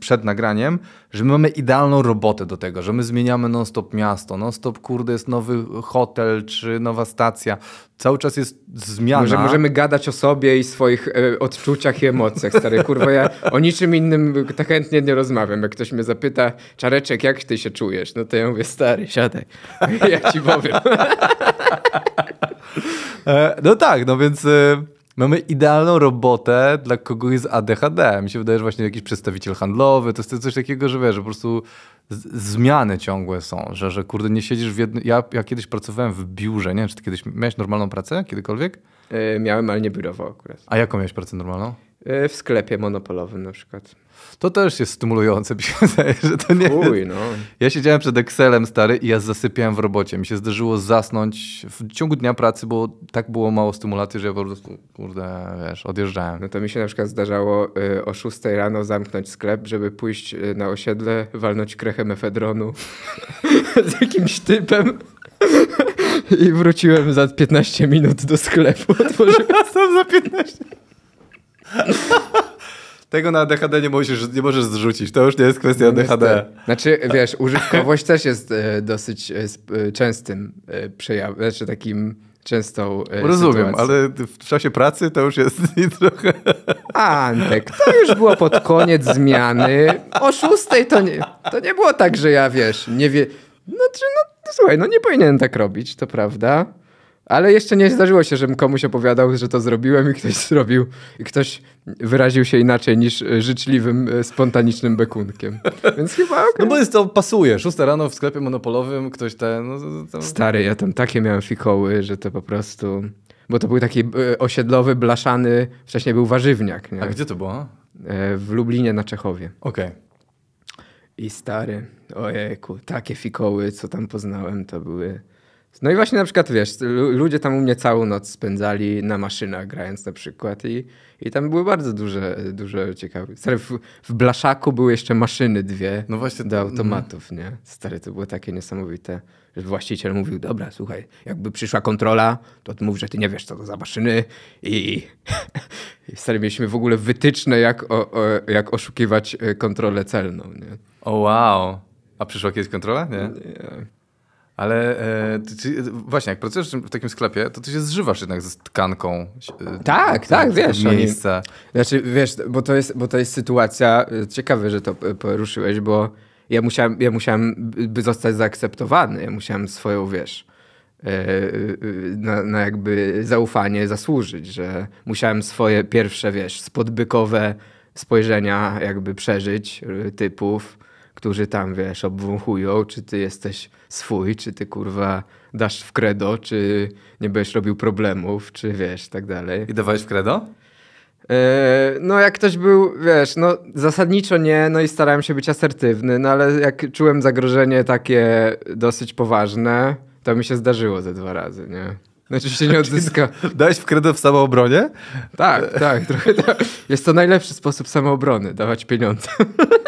przed nagraniem, że my mamy idealną robotę do tego, że my zmieniamy non-stop miasto, non-stop kurde jest nowy hotel czy nowa stacja. Cały czas jest zmiana. Że możemy gadać o sobie i swoich e, odczuciach i emocjach, stary. Kurwa, ja o niczym innym tak chętnie nie rozmawiam. Jak ktoś mnie zapyta, Czareczek, jak ty się czujesz? No to ja mówię, stary, siadaj, ja ci powiem. E, no tak, no więc... E, mamy idealną robotę dla kogoś z ADHD. Mi się wydaje, że właśnie jakiś przedstawiciel handlowy, to jest coś takiego, że wiesz, że po prostu zmiany ciągłe są, że, że kurde nie siedzisz w jednym... Ja, ja kiedyś pracowałem w biurze, nie wiem, czy ty kiedyś miałeś normalną pracę kiedykolwiek? Yy, miałem, ale nie biurową akurat. A jaką miałeś pracę normalną? E, w sklepie monopolowym na przykład. To też jest stymulujące, mi się wydaje, że to nie Fuj, No. Ja siedziałem przed Excelem stary i ja zasypiałem w robocie. Mi się zdarzyło zasnąć w ciągu dnia pracy, bo tak było mało stymulacji, że ja po prostu, kurde, wiesz, odjeżdżałem. No to mi się na przykład zdarzało y, o 6 rano zamknąć sklep, żeby pójść e, na osiedle, walnąć krechem efedronu z jakimś typem. I wróciłem za 15 minut do sklepu. Otworzyłem sam za 15 minut. Tego na ADHD nie możesz, nie możesz zrzucić. To już nie jest kwestia no, ADHD. Znaczy, wiesz, użytkowość też jest e, dosyć e, e, częstym przejawem, znaczy takim częstą Rozumiem, sytuacją. ale w czasie pracy to już jest trochę... Antek, to już było pod koniec zmiany. O szóstej to nie, to nie było tak, że ja, wiesz, nie wie... Znaczy, no słuchaj, no nie powinienem tak robić, to prawda. Ale jeszcze nie zdarzyło się, żebym komuś opowiadał, że to zrobiłem i ktoś zrobił, i ktoś wyraził się inaczej niż życzliwym, e, spontanicznym bekunkiem. Więc chyba okay. No bo jest to, pasuje. Szósta rano w sklepie monopolowym ktoś ten... No, Stary, ja tam takie miałem fikoły, że to po prostu... Bo to był taki e, osiedlowy, blaszany, wcześniej był warzywniak. Nie? A gdzie to było? E, w Lublinie na Czechowie. Okej. Okay. I stary, ojejku, takie fikoły, co tam poznałem, to były no i właśnie na przykład, wiesz, ludzie tam u mnie całą noc spędzali na maszynach grając na przykład i, i tam były bardzo duże, duże ciekawe. Stary, w, w Blaszaku były jeszcze maszyny dwie no właśnie, do mhm. automatów, nie? Stary, to było takie niesamowite. że Właściciel mówił, dobra, słuchaj, jakby przyszła kontrola, to ty mów, że ty nie wiesz, co to za maszyny i, i stary, mieliśmy w ogóle wytyczne, jak, o, o, jak oszukiwać e, kontrolę celną, nie? O oh, wow! A przyszła kiedyś kontrola? Nie. nie. Ale e, ty, ty, właśnie, jak pracujesz w takim sklepie, to ty się zżywasz jednak z tkanką. E, tak, tak, tak wiesz. Miejsca. Oni, znaczy, wiesz, bo to, jest, bo to jest sytuacja, e, ciekawe, że to e, poruszyłeś, bo ja musiałem, ja musiałem by zostać zaakceptowany, ja musiałem swoją, wiesz, na, na, jakby zaufanie zasłużyć, że musiałem swoje pierwsze, wiesz, spodbykowe spojrzenia jakby przeżyć typów, którzy tam, wiesz, obwąchują, czy ty jesteś swój, czy ty kurwa dasz w credo, czy nie będziesz robił problemów, czy wiesz, tak dalej. I dawałeś w credo? E, no, jak ktoś był, wiesz, no zasadniczo nie, no i starałem się być asertywny, no ale jak czułem zagrożenie takie dosyć poważne, to mi się zdarzyło ze dwa razy, nie? No się nie odzyska. Dałeś w kredyt w samoobronie? Tak, tak, trochę tak. Jest to najlepszy sposób samoobrony, dawać pieniądze.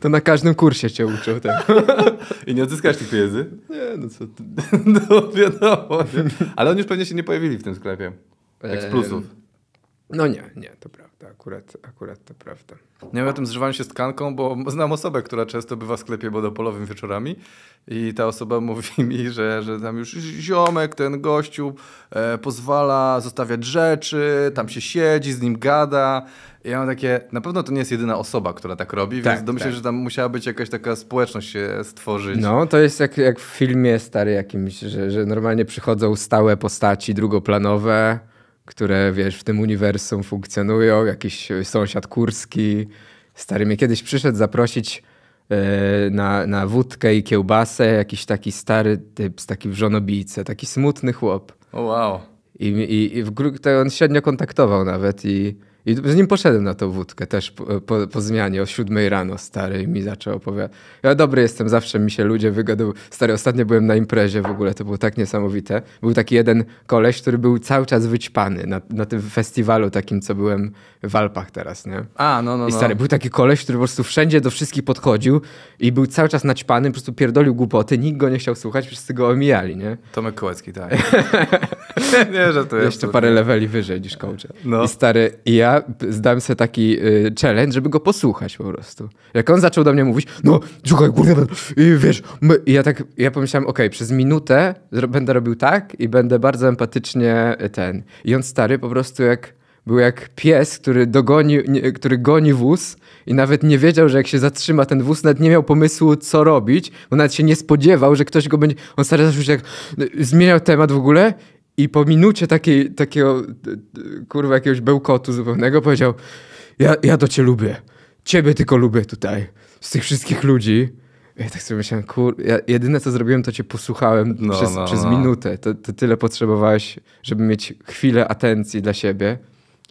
to na każdym kursie cię uczył tego. Tak. I nie odzyskasz tych pieniędzy? Nie, no co ty. No wiadomo. Nie? Ale oni już pewnie się nie pojawili w tym sklepie. Jak e, z plusów. no nie, nie, to prawda to akurat, akurat to prawda. Nie ja o tym zżywałem się z tkanką, bo znam osobę, która często bywa w sklepie wodopolowym wieczorami i ta osoba mówi mi, że, że tam już ziomek, ten gościu e, pozwala zostawiać rzeczy, tam się siedzi, z nim gada. I ja mam takie, na pewno to nie jest jedyna osoba, która tak robi, tak, więc domyślam tak. że tam musiała być jakaś taka społeczność się stworzyć. No, to jest jak, jak w filmie stary jakimś, że, że normalnie przychodzą stałe postaci drugoplanowe, które wiesz, w tym uniwersum funkcjonują, jakiś e, sąsiad kurski. Stary mnie kiedyś przyszedł zaprosić e, na, na wódkę i kiełbasę, jakiś taki stary typ taki takim żonobijce, taki smutny chłop. O oh, wow. I, i, i w, on średnio kontaktował nawet i i z nim poszedłem na tą wódkę też po, po, po zmianie o siódmej rano, stary, mi zaczął opowiadać. Ja dobry jestem, zawsze mi się ludzie wygadał. Stary, ostatnio byłem na imprezie w ogóle, to było tak niesamowite. Był taki jeden koleś, który był cały czas wyćpany na, na tym festiwalu takim, co byłem w Alpach teraz, nie? A, no, no, I stary, no. był taki koleś, który po prostu wszędzie do wszystkich podchodził i był cały czas naćpany, po prostu pierdolił głupoty, nikt go nie chciał słuchać, wszyscy go omijali, nie? Tomek Kołacki, tak. nie, że to jest. Jeszcze parę leveli wyżej niż coach. No. I stary, i ja zdałem sobie taki y, challenge, żeby go posłuchać po prostu. Jak on zaczął do mnie mówić, no słuchaj, kurde, i wiesz, my, i ja tak, ja pomyślałem, okej, okay, przez minutę będę robił tak i będę bardzo empatycznie y, ten. I on stary po prostu jak był jak pies, który, dogoni, nie, który goni wóz i nawet nie wiedział, że jak się zatrzyma ten wóz, nawet nie miał pomysłu, co robić, bo nawet się nie spodziewał, że ktoś go będzie... On stary zaczął się jak... Y, zmieniał temat w ogóle i po minucie takiej, takiego, kurwa, jakiegoś bełkotu zupełnego powiedział, ja, ja to cię lubię. Ciebie tylko lubię tutaj. Z tych wszystkich ludzi. Ja tak sobie myślałem, kur... Ja jedyne co zrobiłem, to cię posłuchałem no, przez, no, przez no. minutę. To, to, tyle potrzebowałeś, żeby mieć chwilę atencji dla siebie.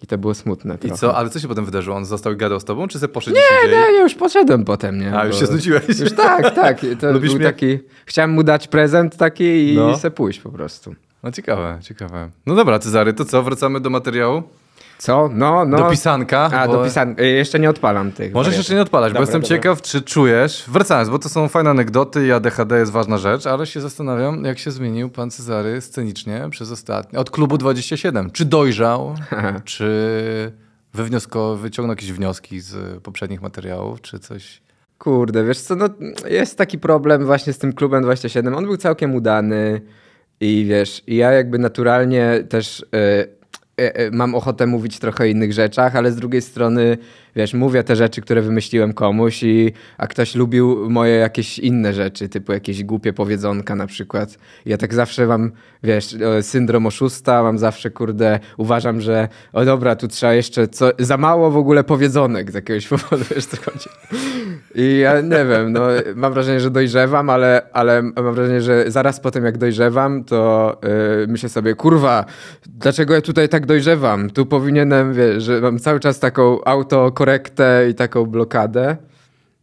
I to było smutne trochę. I co? Ale co się potem wydarzyło? On został i gadał z tobą, czy ze poszedł Nie, nie, no, ja już poszedłem potem, nie? A, już się znudziłeś? Już tak, tak. To Lubisz był mnie? taki... Chciałem mu dać prezent taki i no. se pójść po prostu. No ciekawe, ciekawe. No dobra, Cezary, to co? Wracamy do materiału? Co? No, no. Do pisanka. A, bo... do pisanka. Y, jeszcze nie odpalam tych. Możesz jeszcze nie odpalać, dobra, bo jestem dobra. ciekaw, czy czujesz... Wracając, bo to są fajne anegdoty i ADHD jest ważna rzecz, ale się zastanawiam, jak się zmienił pan Cezary scenicznie przez ostatnie... Od klubu 27. Czy dojrzał, czy wywniosko... wyciągnął jakieś wnioski z poprzednich materiałów, czy coś... Kurde, wiesz co, no jest taki problem właśnie z tym klubem 27. On był całkiem udany. I wiesz, ja jakby naturalnie też e, e, e, mam ochotę mówić trochę o innych rzeczach, ale z drugiej strony wiesz, mówię te rzeczy, które wymyśliłem komuś, i, a ktoś lubił moje jakieś inne rzeczy, typu jakieś głupie powiedzonka na przykład. Ja tak zawsze mam, wiesz, e, syndrom oszusta, mam zawsze, kurde, uważam, że o dobra, tu trzeba jeszcze co, za mało w ogóle powiedzonek z jakiegoś powodu, wiesz co chodzi. I ja nie wiem, no mam wrażenie, że dojrzewam, ale, ale mam wrażenie, że zaraz potem jak dojrzewam, to yy, myślę sobie, kurwa, dlaczego ja tutaj tak dojrzewam? Tu powinienem, wiesz, że mam cały czas taką auto korektę i taką blokadę.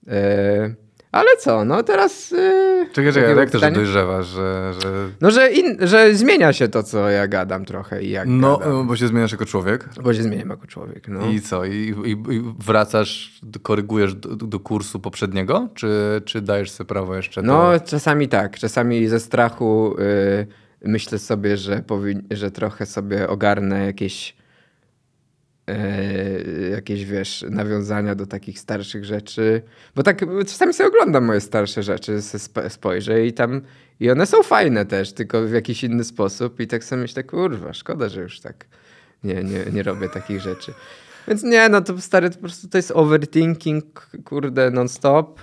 E, ale co, no teraz... Yy, czekaj, czekaj, jak to, że dojrzewasz, że... że... No, że, in, że zmienia się to, co ja gadam trochę i jak No, gadam. bo się zmieniasz jako człowiek. Bo się zmieniam jako człowiek, no. I co, i, i, i wracasz, korygujesz do, do, kursu poprzedniego, czy, czy dajesz sobie prawo jeszcze? No, do... No, czasami tak, czasami ze strachu... Y, myślę sobie, że, że trochę sobie ogarnę jakieś E, jakieś, wiesz, nawiązania do takich starszych rzeczy. Bo tak czasami sobie oglądam moje starsze rzeczy, spojrzę i tam, i one są fajne też, tylko w jakiś inny sposób i tak sobie myślę, kurwa, szkoda, że już tak nie, nie, nie robię takich rzeczy. Więc nie, no to stary, to po prostu to jest overthinking, kurde, non-stop.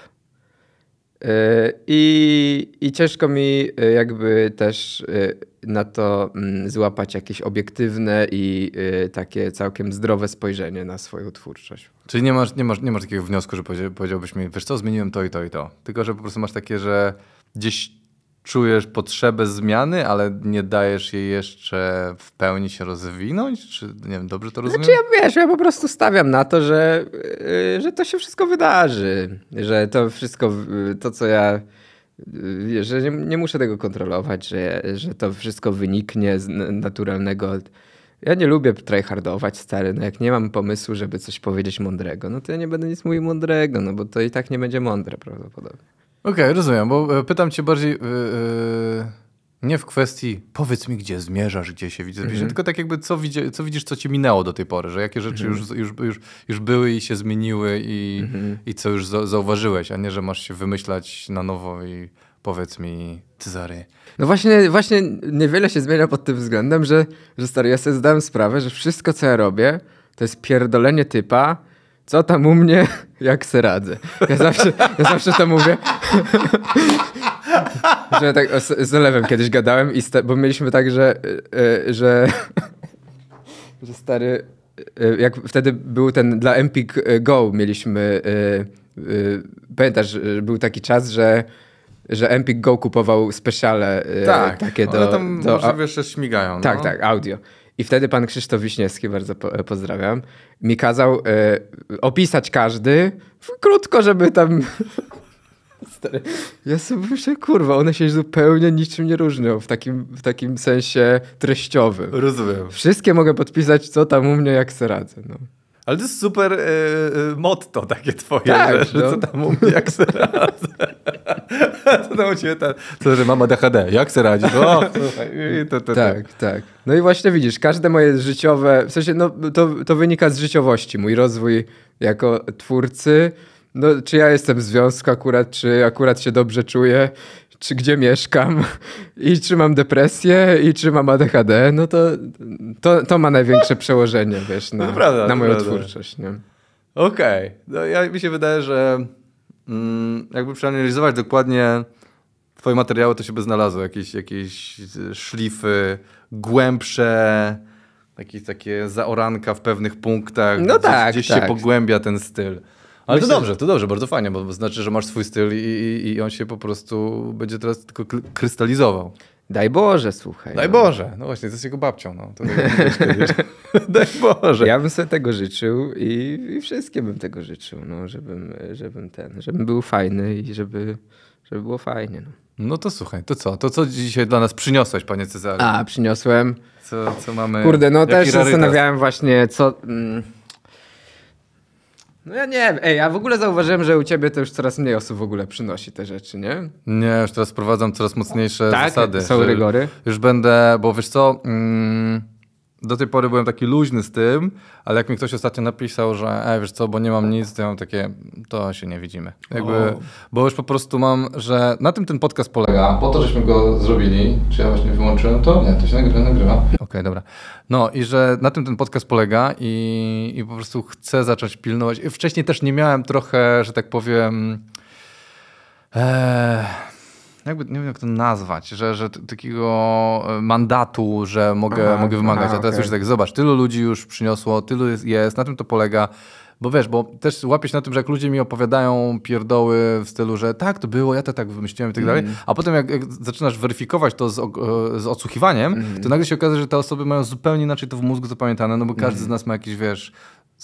Y, I, I ciężko mi y, jakby też y, na to mm, złapać jakieś obiektywne i takie całkiem zdrowe spojrzenie na swoją twórczość. Czyli nie masz, nie masz, nie masz takiego wniosku, że powiedziałbyś mi, wiesz co, zmieniłem to i to i to. Tylko, że po prostu masz takie, że gdzieś czujesz potrzebę zmiany, ale nie dajesz jej jeszcze w pełni się rozwinąć? Czy nie wiem, dobrze to znaczy, rozumiem? Znaczy ja, wiesz, ja po prostu stawiam na to, że, y, że to się wszystko wydarzy. Że to wszystko, y, to co ja y, że nie, nie muszę tego kontrolować, że, że to wszystko wyniknie z naturalnego. Ja nie lubię tryhardować, stary. No jak nie mam pomysłu, żeby coś powiedzieć mądrego, no to ja nie będę nic mówił mądrego, no bo to i tak nie będzie mądre prawdopodobnie. Okej, okay, rozumiem, bo e, pytam cię bardziej yy, nie w kwestii powiedz mi, gdzie zmierzasz, gdzie się widzisz, mm -hmm. tylko tak jakby co, widzi, co widzisz, co ci minęło do tej pory, że jakie rzeczy mm -hmm. już, już, już, już były i się zmieniły i, mm -hmm. i co już zauważyłeś, a nie, że masz się wymyślać na nowo i powiedz mi, Cezary. No właśnie, właśnie niewiele się zmienia pod tym względem, że, że stary, ja sobie zdałem sprawę, że wszystko, co ja robię, to jest pierdolenie typa, co tam u mnie, jak se radzę. Ja zawsze, ja zawsze to mówię. że tak z, z Lewem kiedyś gadałem, i sta- bo mieliśmy tak, że, y, że, że stary, y, jak wtedy był ten dla Empik Go, mieliśmy, y, pamiętasz, był taki czas, że że Empik Go kupował specjalne tak, takie do... Tak, tam do, może a- jeszcze śmigają. Tak, no. tak, audio. I wtedy pan Krzysztof Wiśniewski, bardzo po, pozdrawiam, mi kazał e, opisać każdy, krótko, żeby tam... Stary. Ja sobie myślę, kurwa, one się zupełnie niczym nie różnią w takim, w takim sensie treściowym. Rozumiem. Wszystkie mogę podpisać, co tam u mnie, jak se radzę. No. Ale to jest super e, e, motto takie twoje, tak, że, no. co tam u mnie, jak se radzę. co tam u ciebie, ta, co, że mama DHD, jak se radzi? O, no, słuchaj, to, to, to, tak, tak. No i właśnie widzisz, każde moje życiowe, w sensie no, to, to wynika z życiowości. Mój rozwój jako twórcy, no, czy ja jestem w związku akurat, czy akurat się dobrze czuję, czy gdzie mieszkam i czy mam depresję i czy mam ADHD, no to to, to ma największe przełożenie, wiesz, na, no, prawda, na moją prawda. twórczość. Okej. Okay. No ja mi się wydaje, że mm, jakby przeanalizować dokładnie twoje materiały, to się by znalazło jakieś, jakieś y, szlify głębsze, jakieś takie zaoranka w pewnych punktach, no gdzieś, tak, gdzieś tak. się pogłębia ten styl. Ale Myślę, to dobrze, to dobrze, bardzo fajnie, bo znaczy, że masz swój styl i, i, i on się po prostu będzie teraz tylko krystalizował. Daj Boże, słuchaj. Daj no. Boże. No, właśnie, jesteś jego babcią. No. To Daj Boże. Ja bym sobie tego życzył i, i bym tego życzył, no, żebym, żebym ten, żebym był fajny i żeby, żeby było fajnie. No. no to słuchaj, to co? To co dzisiaj dla nas przyniosłeś, panie Cezary? A, przyniosłem. Co, co mamy? Kurde, no też zastanawiałem właśnie, co... Mm, no ja nie wiem, ej, ja w ogóle zauważyłem, że u ciebie to już coraz mniej osób w ogóle przynosi te rzeczy, nie? Nie, już teraz wprowadzam coraz mocniejsze tak? zasady. są rygory? Już będę, bo wiesz co... Mm do tej pory byłem taki luźny z tym, ale jak mi ktoś ostatnio napisał, że e, wiesz co, bo nie mam nic, to ja mam takie, to się nie widzimy. Jakby, bo już po prostu mam, że na tym ten podcast polega, po to, żeśmy go zrobili, czy ja właśnie wyłączyłem to? Nie, to się nagrywa, nagrywa. Okej, okay, dobra. No i że na tym ten podcast polega i, i po prostu chcę zacząć pilnować. Wcześniej też nie miałem trochę, że tak powiem... Eee no jakby, nie wiem jak to nazwać, że, że takiego e, mandatu, że mogę, aha, mogę wymagać. Aha, A teraz okay. już tak, zobacz, tylu ludzi już przyniosło, tylu jest, jest na tym to polega. Bo wiesz, bo też łapię się na tym, że jak ludzie mi opowiadają pierdoły w stylu, że tak, to było, ja to tak wymyśliłem i tak dalej, mm. a potem jak, jak zaczynasz weryfikować to z, e, z odsłuchiwaniem, mm. to nagle się okazuje, że te osoby mają zupełnie inaczej to w mózgu zapamiętane, no bo każdy mm. z nas ma jakiś, wiesz,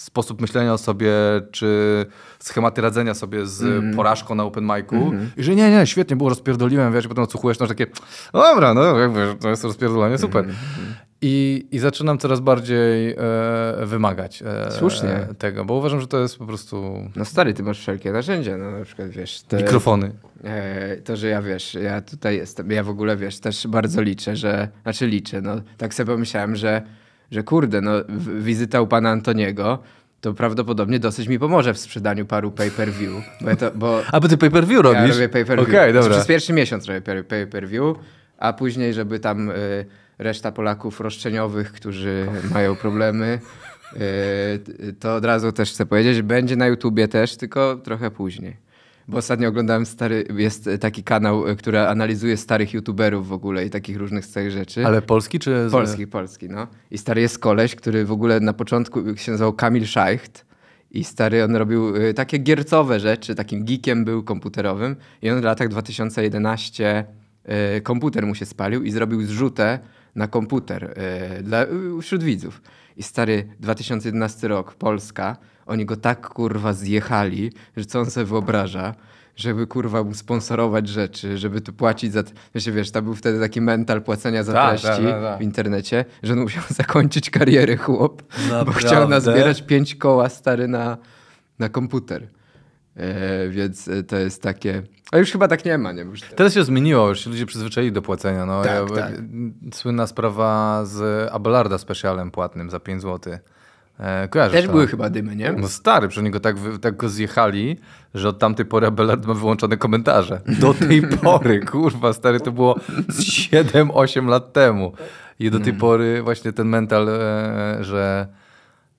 sposób myślenia o sobie, czy schematy radzenia sobie z mm. porażką na open micu mm. i że nie, nie, świetnie było, rozpierdoliłem, wiesz, potem odsłuchujesz, no takie, dobra, no jakby to jest rozpierdolenie, super. Mm. I, I zaczynam coraz bardziej e, wymagać e, Słusznie. tego, bo uważam, że to jest po prostu... No stary, ty masz wszelkie narzędzia, no na przykład, wiesz... Te, Mikrofony. E, to, że ja, wiesz, ja tutaj jestem, ja w ogóle, wiesz, też bardzo liczę, że... Znaczy liczę, no tak sobie pomyślałem, że że kurde, no mhm. wizyta u pana Antoniego to prawdopodobnie dosyć mi pomoże w sprzedaniu paru pay-per-view. Bo ja to, bo A, bo ty pay-per-view robisz? Ja robię pay-per-view. Okay, znaczy, dobra. Przez pierwszy miesiąc robię pay-per-view, a później, żeby tam y, reszta Polaków roszczeniowych, którzy oh. mają problemy, y, to od razu też chcę powiedzieć, będzie na YouTubie też, tylko trochę później. Bo ostatnio oglądałem stary, jest taki kanał, e, który analizuje starych youtuberów w ogóle i takich różnych starych rzeczy. Ale polski czy? Polski, polski, no. I stary jest koleś, który w ogóle na początku e, się nazywał Kamil Szajcht. I stary, on robił e, takie giercowe rzeczy, takim geekiem był komputerowym. I on w latach 2011 komputer mu się spalił i zrobił zrzutę na komputer dla, wśród widzów. I stary, 2011 rok, Polska, oni go tak kurwa zjechali, że co on sobie wyobraża, żeby kurwa mu sponsorować rzeczy, żeby tu płacić za. Wiesz, wiesz, to był wtedy taki mental płacenia za ta, tak, treści ta, ta, w internecie, że on musiał zakończyć karierę chłop, Naprawdę? bo chciał nazbierać pięć koła stary na, na komputer. E, więc e, to jest takie. A już chyba tak nie ma, nie? Już... Teraz się zmieniło, już się ludzie przyzwyczaili do płacenia. No, tak, ja, tak. Słynna sprawa z Abelarda specjalem płatnym za 5 zł. E, kojarzysz Też były chyba dymy, nie? No stary, przy niego tak, tak go zjechali, że od tamtej pory Abelard ma wyłączone komentarze. Do tej pory, kurwa, stary, to było 7-8 lat temu. I do tej mm. pory właśnie ten mental, e, że,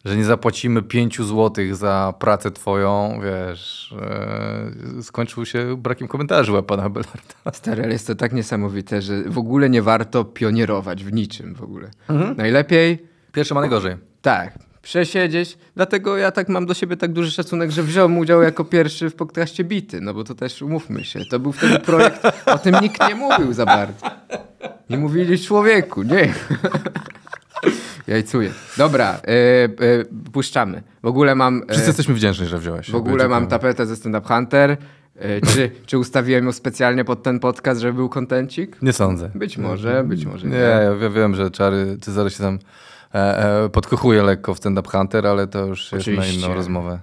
że nie zapłacimy 5 złotych za pracę twoją, wiesz, e, skończył się brakiem komentarzy u pana Abelarda. Stary, ale jest to tak niesamowite, że w ogóle nie warto pionierować w niczym w ogóle. Mhm. Najlepiej... pierwsze ma najgorzej. Tak, przesiedzieć. Dlatego ja tak mam do siebie tak duży szacunek, że wziąłem udział jako pierwszy w podcaście Bity, no bo to też umówmy się, to był wtedy projekt, o tym nikt nie mówił za bardzo. Nie mówili człowieku, nie. Jajcuję. Dobra, yy, yy, puszczamy. W ogóle mam... Yy, Wszyscy jesteśmy wdzięczni, że wziąłeś. W ogóle mam tapetę ze Stand Up Hunter. Czy, czy ustawiłem ją specjalnie pod ten podcast, żeby był kontencik? Nie sądzę. Być może, być może. Nie, nie. ja wiem, że Czary Cezary się tam E, e, podkochuję lekko w stand-up Hunter, ale to już Oczywiście. jest na inną rozmowę.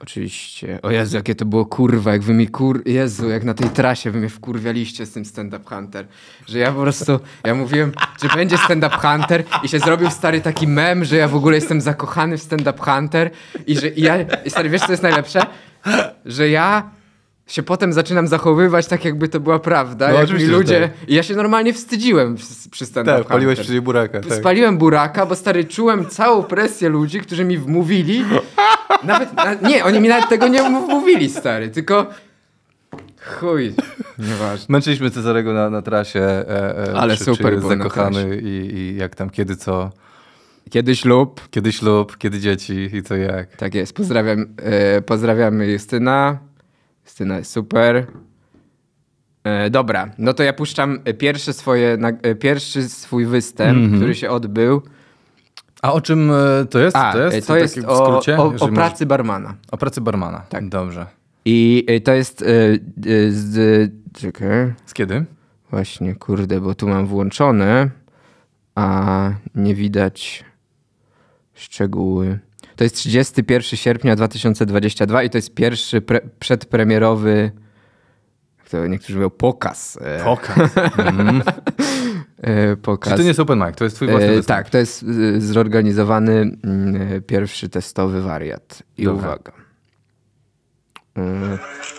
Oczywiście. O Jezu, jakie to było kurwa, jak wy mi kur... Jezu, jak na tej trasie wy mnie wkurwialiście z tym stand-up hunter. Że ja po prostu, ja mówiłem, że będzie stand-up hunter i się zrobił stary taki mem, że ja w ogóle jestem zakochany w stand-up hunter i że i ja... I stary, wiesz co jest najlepsze? Że ja się potem zaczynam zachowywać tak, jakby to była prawda. No, jak mi ludzie. Tak. ja się normalnie wstydziłem przy stand Tak, paliłeś czyli buraka. Tak. Spaliłem buraka, bo stary czułem całą presję ludzi, którzy mi wmówili. Nawet. Na... nie, oni mi nawet tego nie wmówili stary, tylko. Chuj, nieważne. Męczyliśmy Cezarego na, na trasie. E, e, Ale czy, super, czy zakochany i, i jak tam, kiedy co. Kiedy ślub. Kiedy lub? kiedy dzieci i co jak. Tak jest. Pozdrawiam, e, pozdrawiamy Justyna. Scena jest super. E, dobra, no to ja puszczam e, pierwsze swoje, na, e, pierwszy swój występ, mm -hmm. który się odbył. A o czym e, to jest? A, to jest, to jest o, skrócie, o, o pracy barmana. O pracy barmana, tak. Dobrze. I to jest z... czekaj. Z kiedy? Właśnie, kurde, bo tu mam włączone, a nie widać szczegóły. To jest 31 sierpnia 2022 i to jest pierwszy przedpremierowy, to niektórzy mówią, pokaz. E. Pokaz. Mm. pokaz. Czy to nie jest open mic, to jest twój własny e, występ. Tak, to jest zorganizowany mm, pierwszy testowy wariat. I Dobra. uwaga.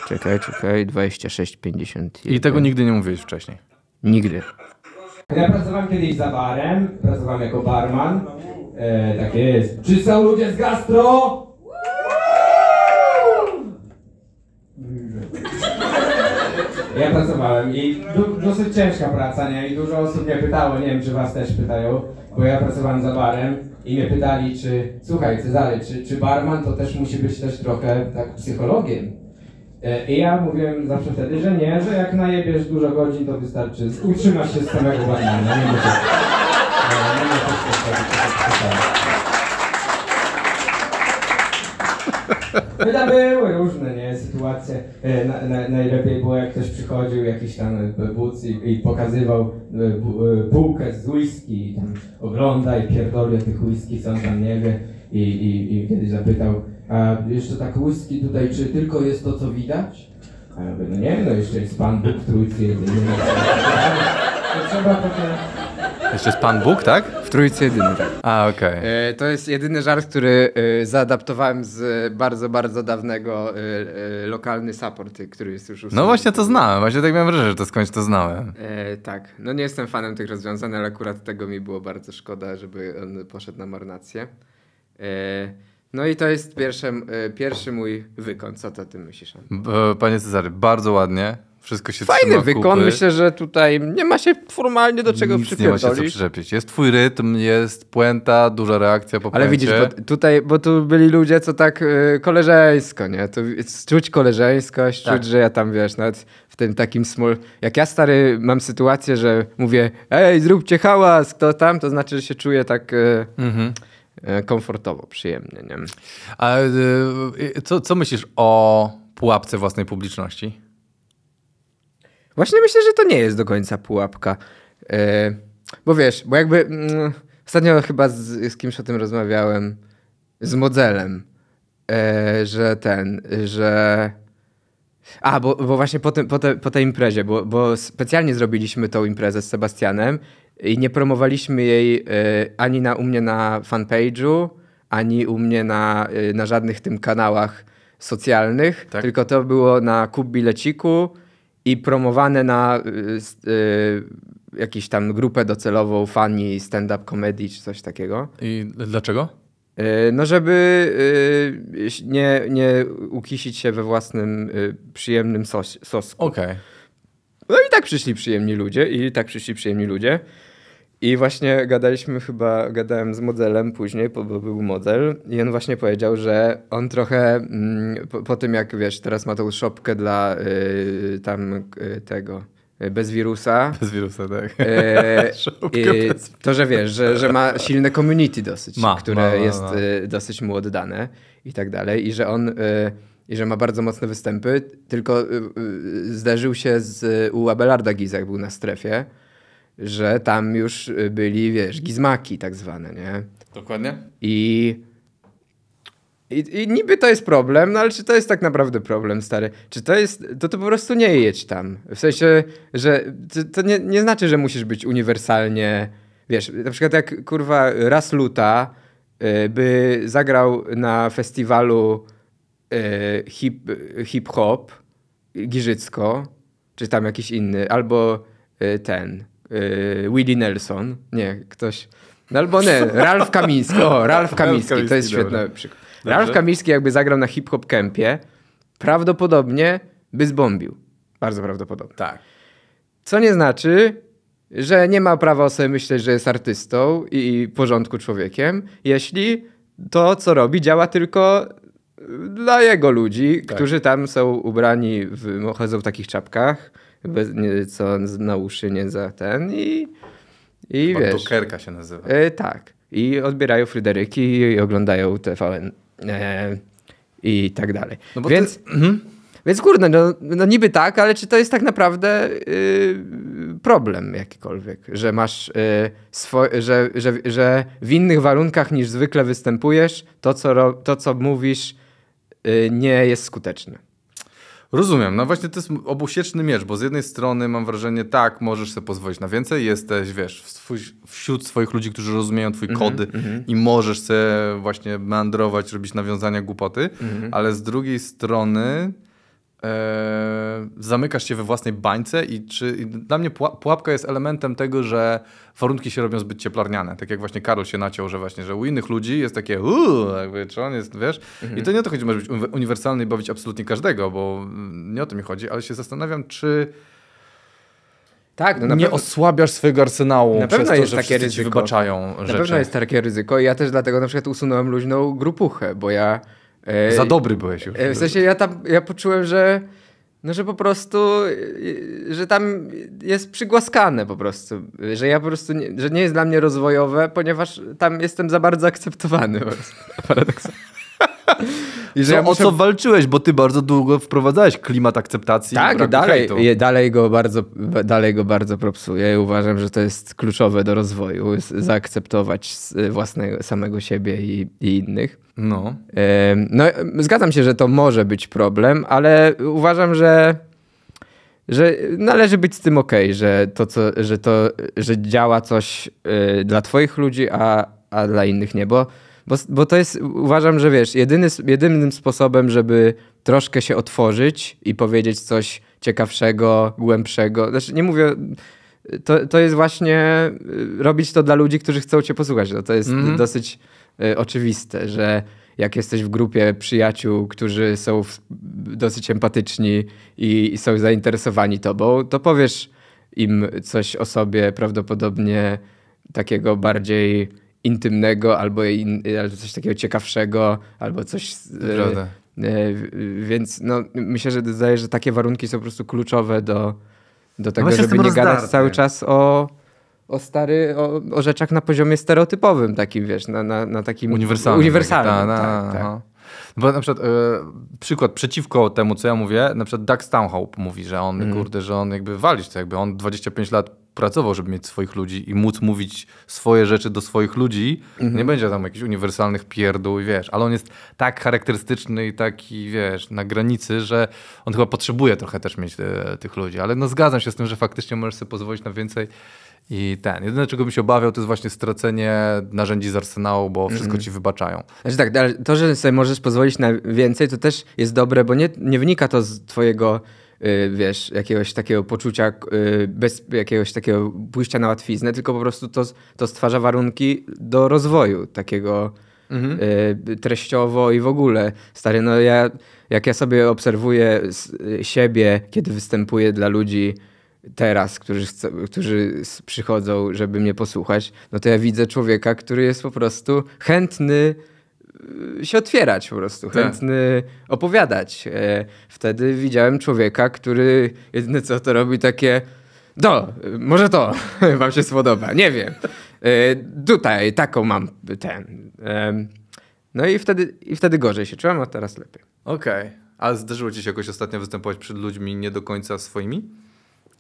Czekaj, czekaj, 26,51. I tego nigdy nie mówiłeś wcześniej? Nigdy. Ja pracowałem kiedyś za barem, pracowałem jako barman. E, tak jest. Czy są ludzie z gastro? Ja pracowałem i dosyć ciężka praca, nie? I dużo osób mnie pytało, nie wiem czy was też pytają, bo ja pracowałem za barem i mnie pytali, czy słuchaj Cezary, czy, czy barman to też musi być też trochę tak psychologiem? E, I ja mówiłem zawsze wtedy, że nie, że jak najebiesz dużo godzin, to wystarczy, utrzymasz się z samego barmana, nie musisz. No, były różne nie, sytuacje. E, na, na, najlepiej było jak ktoś przychodził, jakiś tam wódz e, i, i pokazywał e, półkę z whisky i tam ogląda i pierdolę tych whisky, co on tam nie wie. I, i, i kiedyś zapytał, a jeszcze tak whisky tutaj, czy tylko jest to, co widać? A ja mówię, no nie, no jeszcze jest Pan Bóg Trójcy jedynie. To trzeba potem... Jeszcze jest Pan Bóg, tak? W Trójcy jedyny, tak. A, okej. E, to jest jedyny żart, który e, zaadaptowałem z bardzo, bardzo dawnego e, lokalny support, y, który jest już No właśnie to znałem, właśnie tak miałem wrażenie, że to skądś to znałem. E, tak, no nie jestem fanem tych rozwiązań, ale akurat tego mi było bardzo szkoda, żeby on poszedł na marnację. E, no i to jest pierwszy, pierwszy mój wykon. Co ty o tym myślisz? Panie Cezary, bardzo ładnie, wszystko się Fajny wykon, kupy. myślę, że tutaj nie ma się formalnie do czego Nic nie ma się co przyczepić. Jest twój rytm, jest puenta, duża reakcja po Ale widzisz, bo tutaj, bo tu byli ludzie, co tak yy, koleżeńsko, nie? To czuć koleżeńskość, tak. czuć, że ja tam, wiesz, nawet w tym takim small... Jak ja, stary, mam sytuację, że mówię ej, zróbcie hałas, kto tam, to znaczy, że się czuję tak... Yy, mhm y, komfortowo, przyjemnie. Nie? A y, y, co, co myślisz o pułapce własnej publiczności? Właśnie myślę, że to nie jest do końca pułapka. E, bo wiesz, bo jakby mm, ostatnio chyba z, z, kimś o tym rozmawiałem, z modelem, e, że ten, że. A, bo, bo właśnie po, tym, po, te, po tej imprezie, bo, bo specjalnie zrobiliśmy tą imprezę z Sebastianem i nie promowaliśmy jej e, ani na, u mnie na fanpage'u, ani u mnie na, na żadnych tym kanałach socjalnych, tak. tylko to było na Kub Bileciku i promowane na y, y, jakąś tam grupę docelową fani stand-up comedy czy coś takiego. I dlaczego? Y, no, żeby y, nie, nie ukisić się we własnym y, przyjemnym sos, sosku. Okej. Okay. No i tak przyszli przyjemni ludzie, i tak przyszli przyjemni ludzie. I właśnie gadaliśmy chyba, gadałem z modelem później, bo był model i on właśnie powiedział, że on trochę mm, po, po, tym jak wiesz, teraz ma tą szopkę dla y, tam y, tego bez wirusa. Bez wirusa, tak. E, to, że wiesz, że, że ma silne community dosyć, ma, które ma, ma, jest y, dosyć mu oddane i tak dalej. I że on... Y, i że ma bardzo mocne występy, tylko y, y, zderzył się z u Abelarda Giza, jak był na strefie, że tam już y, byli, wiesz, gizmaki tak zwane, nie? Dokładnie. I, i, i niby to jest problem, no ale czy to jest tak naprawdę problem, stary? Czy to jest, to to po prostu nie jedź tam. W sensie, że to, to nie, nie znaczy, że musisz być uniwersalnie, wiesz, na przykład jak, kurwa, raz luta y, by zagrał na festiwalu y, hip, hip-hop Giżycko, czy tam jakiś inny, albo y, ten yy, Willie Nelson, nie, ktoś, no albo nie, Ralf Kamiński, o, Ralf Kamiński, to jest świetny przykład. Ralf Kamiński jakby zagrał na hip-hop kempie, prawdopodobnie by zbombił. Bardzo prawdopodobnie. Tak. Co nie znaczy, że nie ma prawa o sobie myśleć, że jest artystą i porządku człowiekiem, jeśli to, co robi, działa tylko dla jego ludzi, tak. którzy tam są ubrani w, chodzą w takich czapkach, bez, nie, co na uszy nie za ten i, i wiesz. Dukerka się nazywa. E, tak. I odbierają Fryderyki i oglądają TVN e, i tak dalej. No Więc... Ty... Mhm. Więc kurde, no, no, niby tak, ale czy to jest tak naprawdę y, problem jakikolwiek, że masz, y, że, że, że w innych warunkach niż zwykle występujesz, to co, to, co mówisz y, nie jest skuteczne. Rozumiem, no właśnie to jest obusieczny miecz, bo z jednej strony mam wrażenie, tak, możesz sobie pozwolić na więcej, jesteś, wiesz, wśród swoich ludzi, którzy rozumieją twój mm -hmm, kody mm -hmm. i możesz sobie właśnie meandrować, robić nawiązania głupoty, mm -hmm. ale z drugiej strony Eee, zamykasz się we własnej bańce i czy i dla mnie pułapka jest elementem tego, że warunki się robią zbyt cieplarniane. Tak jak właśnie Karol się naciął, że właśnie, że u innych ludzi jest takie uuu, jakby czy on jest, wiesz? Mhm. I to nie o to chodzi, może być uniwersalny i bawić absolutnie każdego, bo mm, nie o to mi chodzi, ale się zastanawiam, czy tak, no nie pewno... osłabiasz swojego arsenału na przez pewno to, jest że takie ryzyko. wybaczają na rzeczy. Na pewno jest takie ryzyko i ja też dlatego na przykład usunąłem luźną grupuchę, bo ja E, za dobry byłeś już. E, w sensie ja tam, ja poczułem, że no, że po prostu, e, że tam jest przygłaskane po prostu, że ja po prostu, nie, że nie jest dla mnie rozwojowe, ponieważ tam jestem za bardzo akceptowany. I że co, ja muszę... O co walczyłeś, bo ty bardzo długo wprowadzałeś klimat akceptacji. Tak, dalej, dalej, go bardzo, dalej go bardzo propsuję i uważam, że to jest kluczowe do rozwoju, zaakceptować własnego, samego siebie i, i innych. No. no, zgadzam się, że to może być problem, ale uważam, że że należy być z tym ok, że to, co, że to, że działa coś e, dla twoich ludzi, a, a dla innych nie, bo, bo, bo to jest, uważam, że wiesz, jedyny, jedynym sposobem, żeby troszkę się otworzyć i powiedzieć coś ciekawszego, głębszego, znaczy nie mówię, to, to jest właśnie e, robić to dla ludzi, którzy chcą cię posłuchać, no to jest mm -hmm. dosyć E, oczywiste, że jak jesteś w grupie przyjaciół, którzy są dosyć empatyczni i, i są zainteresowani tobą, to powiesz im coś o sobie prawdopodobnie takiego bardziej intymnego albo, in, albo coś takiego ciekawszego, albo coś... Prawda. E, e, więc no, myślę, że zdaje, że takie warunki są po prostu kluczowe do, do no tego, no żeby nie rozdarty. gadać cały czas o o stary, o, o, rzeczach na poziomie stereotypowym takim, wiesz, na, na, na takim... Uniwersalnym. Uniwersalnym, tak. tak, tak, tak. No. Bo na przykład e, przykład przeciwko temu, co ja mówię, na przykład Doug Stanhope mówi, że on, mm. kurde, że on jakby walić, to jakby on 25 lat pracował, żeby mieć swoich ludzi i móc mówić swoje rzeczy do swoich ludzi. Mm -hmm. Nie będzie tam jakichś uniwersalnych pierdół, wiesz, ale on jest tak charakterystyczny i taki, wiesz, na granicy, że on chyba potrzebuje trochę też mieć e, tych ludzi, ale no zgadzam się z tym, że faktycznie możesz sobie pozwolić na więcej i ten. Jedyne, czego bym się obawiał, to jest właśnie stracenie narzędzi z arsenału, bo mhm. wszystko mm. ci wybaczają. Znaczy tak, ale to, że sobie możesz pozwolić na więcej, to też jest dobre, bo nie, nie wynika to z twojego y, wiesz, jakiegoś takiego poczucia, y, bez jakiegoś takiego pójścia na łatwiznę, tylko po prostu to, to stwarza warunki do rozwoju takiego mhm. y, treściowo i w ogóle. Stary, no ja, jak ja sobie obserwuję siebie, kiedy występuję dla ludzi teraz, którzy, chcą, którzy przychodzą, żeby mnie posłuchać, no to ja widzę człowieka, który jest po prostu chętny y, się otwierać po prostu, tak. chętny opowiadać. E, wtedy widziałem człowieka, który jedyne co to robi takie do, może to wam się spodoba, nie wiem. E, tutaj taką mam ten. E, no i wtedy, i wtedy gorzej się czułem, a teraz lepiej. Okej. Okay. A zdarzyło ci się jakoś ostatnio występować przed ludźmi nie do końca swoimi?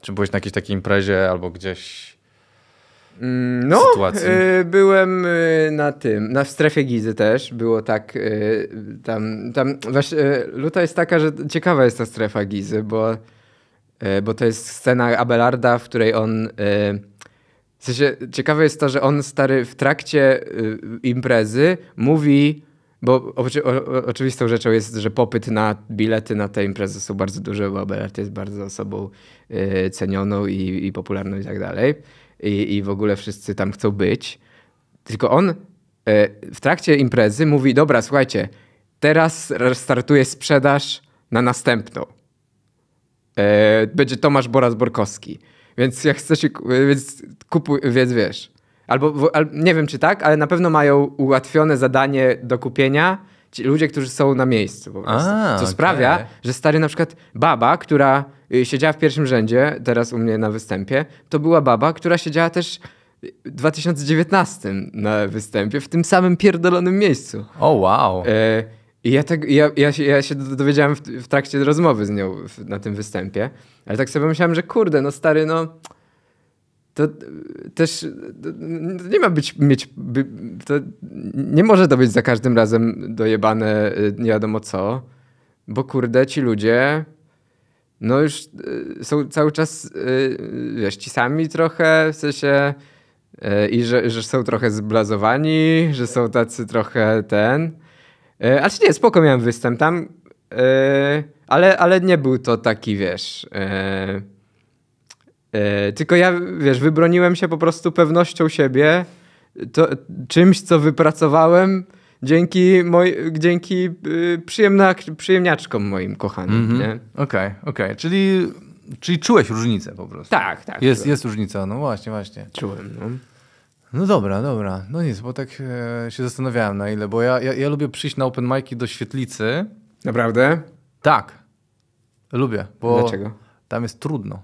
Czy byłeś na jakiejś takiej imprezie albo gdzieś? Mm, no, sytuacji? Y, byłem y, na tym, na w strefie Gizy też było tak, y, tam, tam właśnie luta jest taka, że ciekawa jest ta strefa Gizy, bo, bo to jest scena Abelarda, w której on, w sensie ciekawe jest to, że on stary w trakcie imprezy mówi bo oczy, o, oczywistą rzeczą jest, że popyt na bilety na te imprezy są bardzo duże, bo Abelard jest bardzo osobą y, cenioną i, i popularną i tak dalej. I, I w ogóle wszyscy tam chcą być. Tylko on y, w trakcie imprezy mówi, dobra, słuchajcie, teraz startuje sprzedaż na następną. Y, będzie Tomasz Boras Borkowski. Więc jak chcesz, więc kupuj, więc wiesz, Albo, w, nie wiem czy tak, ale na pewno mają ułatwione zadanie do kupienia ci ludzie, którzy są na miejscu po prostu. A, co okay. sprawia, że stary na przykład baba, która y, siedziała w pierwszym rzędzie, teraz u mnie na występie, to była baba, która siedziała też w 2019 na występie, w tym samym pierdolonym miejscu. O, oh, wow. E, i ja, tak, ja, ja, się, ja się dowiedziałem w, w, trakcie rozmowy z nią w, na tym występie, ale tak sobie myślałem, że kurde, no stary, no to y, też y, to nie ma być, mieć, to nie może to być za każdym razem dojebane y, nie wiadomo co, bo kurde, ci ludzie no już są cały czas, wiesz, ci sami trochę, w sensie i że, że są trochę zblazowani, że są tacy trochę ten. A czy nie, spoko miałem występ tam, ale, ale nie był to taki, wiesz... E, tylko ja, wiesz, wybroniłem się po prostu pewnością siebie, to, czymś, co wypracowałem dzięki, moj, dzięki y, przyjemna, przyjemniaczkom moim kochanym. Mhm. Okej, mm -hmm. okej. Okay, okay. Czyli Czyli czułeś różnicę po prostu. Tak, tak. Jest, jest różnica, no właśnie, właśnie. Czułem, no. No dobra, dobra. No nic, bo tak e, się zastanawiałem na ile, bo ja, ja, ja lubię przyjść na open mic'i do świetlicy. Naprawdę? Tak. Lubię, bo Dlaczego? tam jest trudno.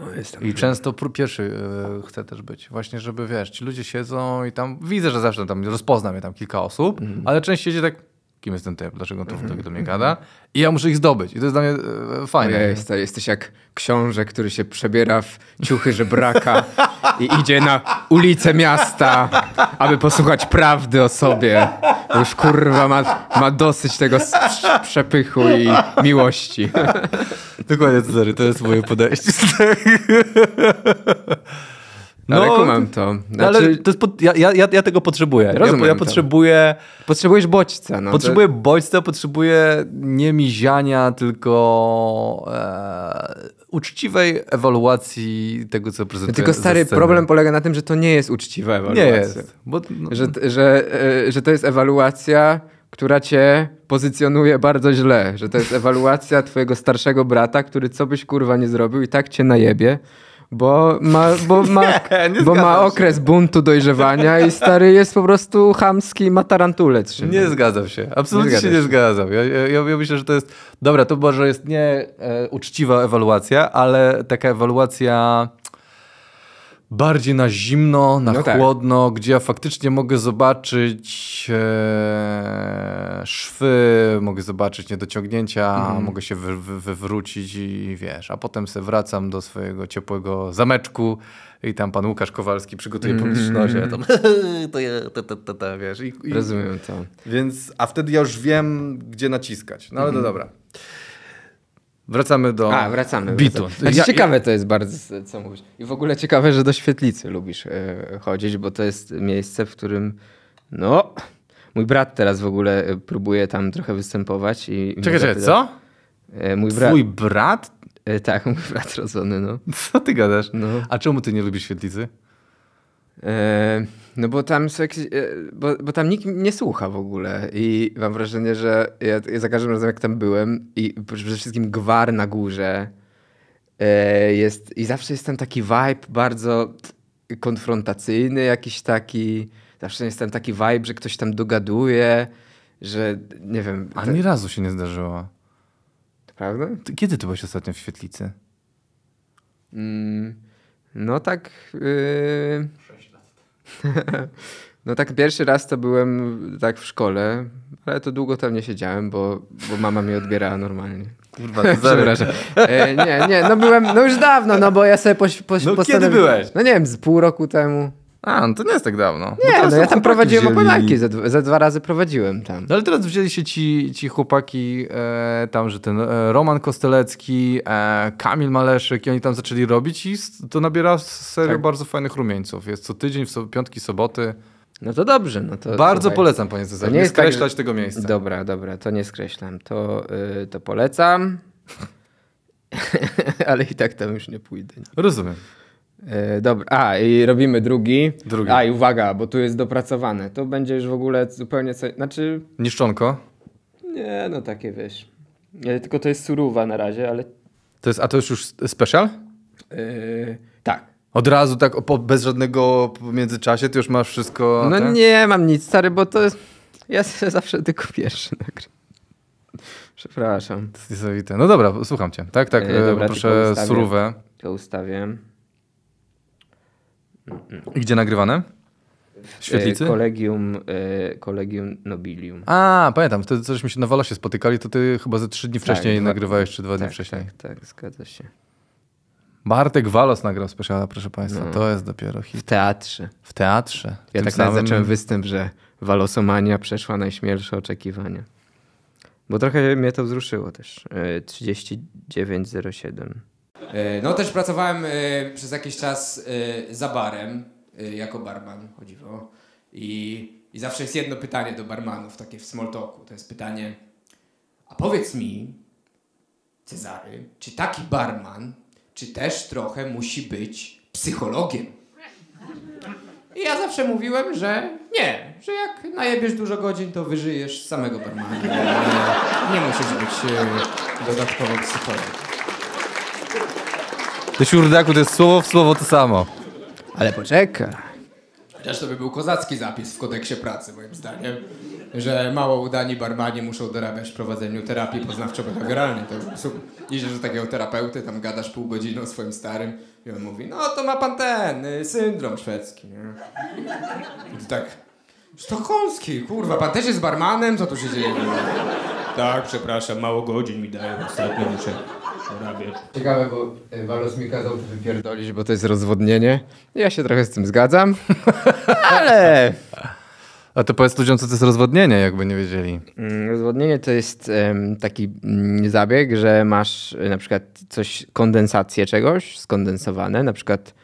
No, jestem I często często pierwszy y, chcę też być. Właśnie, żeby wiesz, ci ludzie siedzą i tam widzę, że zawsze tam rozpoznam je tam kilka osób, mm. ale część siedzi tak kim jest ten typ, dlaczego on to tak do mnie gada. I ja muszę ich zdobyć. I to jest dla mnie e, fajne. Jest, jesteś jak książę, który się przebiera w ciuchy żebraka i idzie na ulicę miasta, aby posłuchać prawdy o sobie. Bo już kurwa ma, ma dosyć tego przepychu i miłości. Dokładnie, Cezary, znaczy, to jest moje podejście. No, no, ale kumam znaczy- to. Znaczy... Ale to pod... ja, ja, ja, tego potrzebuję. Rozumiem ja, ja potrzebuję... To. Potrzebujesz bodźca. No, potrzebuję to... bodźca, potrzebuję nie miziania, tylko e... uczciwej ewaluacji tego, co prezentuje. Tylko stary problem polega na tym, że to nie jest uczciwa ewaluacja. Nie jest. Bo... Że, że, e, że to jest ewaluacja która cię pozycjonuje bardzo źle, że to jest ewaluacja twojego starszego brata, który co byś kurwa nie zrobił i tak cię najebie, bo ma, bo ma, nie, bo ma okres buntu dojrzewania i stary jest po prostu chamski ma tarantulec. nie no. zgadzam się. Absolutnie nie się, się nie zgadzam. Ja, ja, ja, myślę, że to jest... Dobra, to może jest nie e, uczciwa ewaluacja, ale taka ewaluacja bardziej na zimno, na no tak. chłodno, tak. gdzie ja faktycznie mogę zobaczyć e, szwy, mogę zobaczyć niedociągnięcia, mm. mogę się wy, wy, wywrócić i wiesz, a potem se wracam do swojego ciepłego zameczku i tam pan Łukasz Kowalski przygotuje mm. publiczność, ja tam to ja, to, to, to, wiesz. I, i, Rozumiem to. Więc, a wtedy ja już wiem, gdzie naciskać. No ale mm. to mhm. dobra. Wracamy do A, wracamy, bitu. Wracamy. Znaczy, ja, ciekawe ja... to jest bardzo, co mówisz. I w ogóle ciekawe, że do świetlicy lubisz yy, chodzić, bo to jest miejsce, w którym no... Mój brat teraz w ogóle e, próbuje tam trochę występować i... Czekaj, czekaj, co? E, tak, mój brat... Twój brat? Tak, mój brat rodzony, no. Co ty gadasz? No. A czemu ty nie lubisz świetlicy? E... No bo tam są jakieś, e, bo, bo tam nikt nie słucha w ogóle i mam wrażenie, że ja, ja za każdym razem jak tam byłem i przede wszystkim gwar na górze e, jest i zawsze jest tam taki vibe bardzo konfrontacyjny jakiś taki, zawsze jest tam taki vibe, że ktoś tam dogaduje, że nie wiem. Ani te... razu się nie zdarzyło. Prawda? Kiedy ty byłeś ostatnio w świetlicy? Mm, no tak. Yy... No tak pierwszy raz to byłem tak w szkole, ale to długo tam nie siedziałem, bo, bo mama mnie odbierała normalnie. Kurwa, przepraszam. E, nie, nie, no byłem, no już dawno, no bo ja sobie poś, poś, no, postanowiłem... kiedy byłeś? No nie wiem, z pół roku temu. A, no to nie jest tak dawno. No nie, no ja tam prowadziłem wzięli... opowiadki, ze, dwa razy prowadziłem tam. No ale teraz wzięli się ci, ci chłopaki e, tam, że ten e, Roman Kostelecki, e, Kamil Maleszyk i oni tam zaczęli robić i to nabiera serio tak. bardzo fajnych rumieńców. Jest co tydzień, w so, piątki, soboty. No to dobrze. No to, Bardzo słuchaj, polecam, panie Cezary. Nie, nie tak, skreślać tak, tego miejsca. Dobra, dobra, to nie skreślam. To, y, to polecam. Ale i tak tam już nie pójdę. Rozumiem. E, dobra, a i robimy drugi. drugi. A i uwaga, bo tu jest dopracowane. To będzie już w ogóle zupełnie co. Znaczy. Niszczonko? Nie, no takie wiesz. Ale tylko to jest surowa na razie, ale. To jest, a to jest już special? Yy, tak. Od razu tak po, bez żadnego międzyczasie, ty już masz wszystko. No tak? nie mam nic, stary, bo to jest. Ja zawsze tylko pierwszy nagrywam. Przepraszam. To jest niesamowite. No dobra, słucham cię. Tak, tak. Yy, dobra, proszę surowę. To ustawię. I gdzie nagrywane? W e, świetlicy? Kolegium, e, kolegium Nobilium. A, pamiętam, wtedy żeśmy się na Walosie spotykali, to ty chyba ze trzy dni tak, wcześniej tak, nagrywałeś, czy dwa tak, dni wcześniej. Tak, tak, zgadza się. Bartek Walos nagrał speciala, proszę państwa. No. To jest dopiero hit. W teatrze. W teatrze. W ja tak samym... zacząłem występ, że Walosomania przeszła najśmielsze oczekiwania. Bo trochę mnie to wzruszyło też. 3907. E, E, no też pracowałem e, przez jakiś czas e, za barem, jako barman, o dziwo. I, I zawsze jest jedno pytanie do barmanów, takie w small talku. To jest pytanie, a powiedz mi, Cezary, czy taki barman, czy też trochę musi być psychologiem? I ja zawsze mówiłem, że nie, że jak najebiesz dużo godzin, to wyżyjesz samego barmana. Nie, musisz być dodatkowo psychologiem. Do siurdaku to jest słowo w słowo to samo. Ale poczekaj. Chociaż to by był kozacki zapis w kodeksie pracy, moim zdaniem. Że mało udani barmani muszą dorabiać w prowadzeniu terapii poznawczo-behawioralnej. I że super. do takiego terapeuty, tam gadasz pół godziny o swoim starym i on mówi, no to ma pan ten, y, syndrom szwedzki, nie? I ty tak, sztokholmski, kurwa, pan też jest barmanem? Co tu się dzieje? tak, przepraszam, mało godzin mi dają ostatnio muszę Ciekawe, bo e, Walos mi kazał wypierdolić, bo to jest rozwodnienie. Ja się trochę z tym zgadzam, ale... A to powiedz ludziom, co to jest rozwodnienie, jakby nie wiedzieli. Mm, rozwodnienie to jest um, taki um, zabieg, że masz e, na przykład coś, kondensację czegoś, skondensowane, na przykład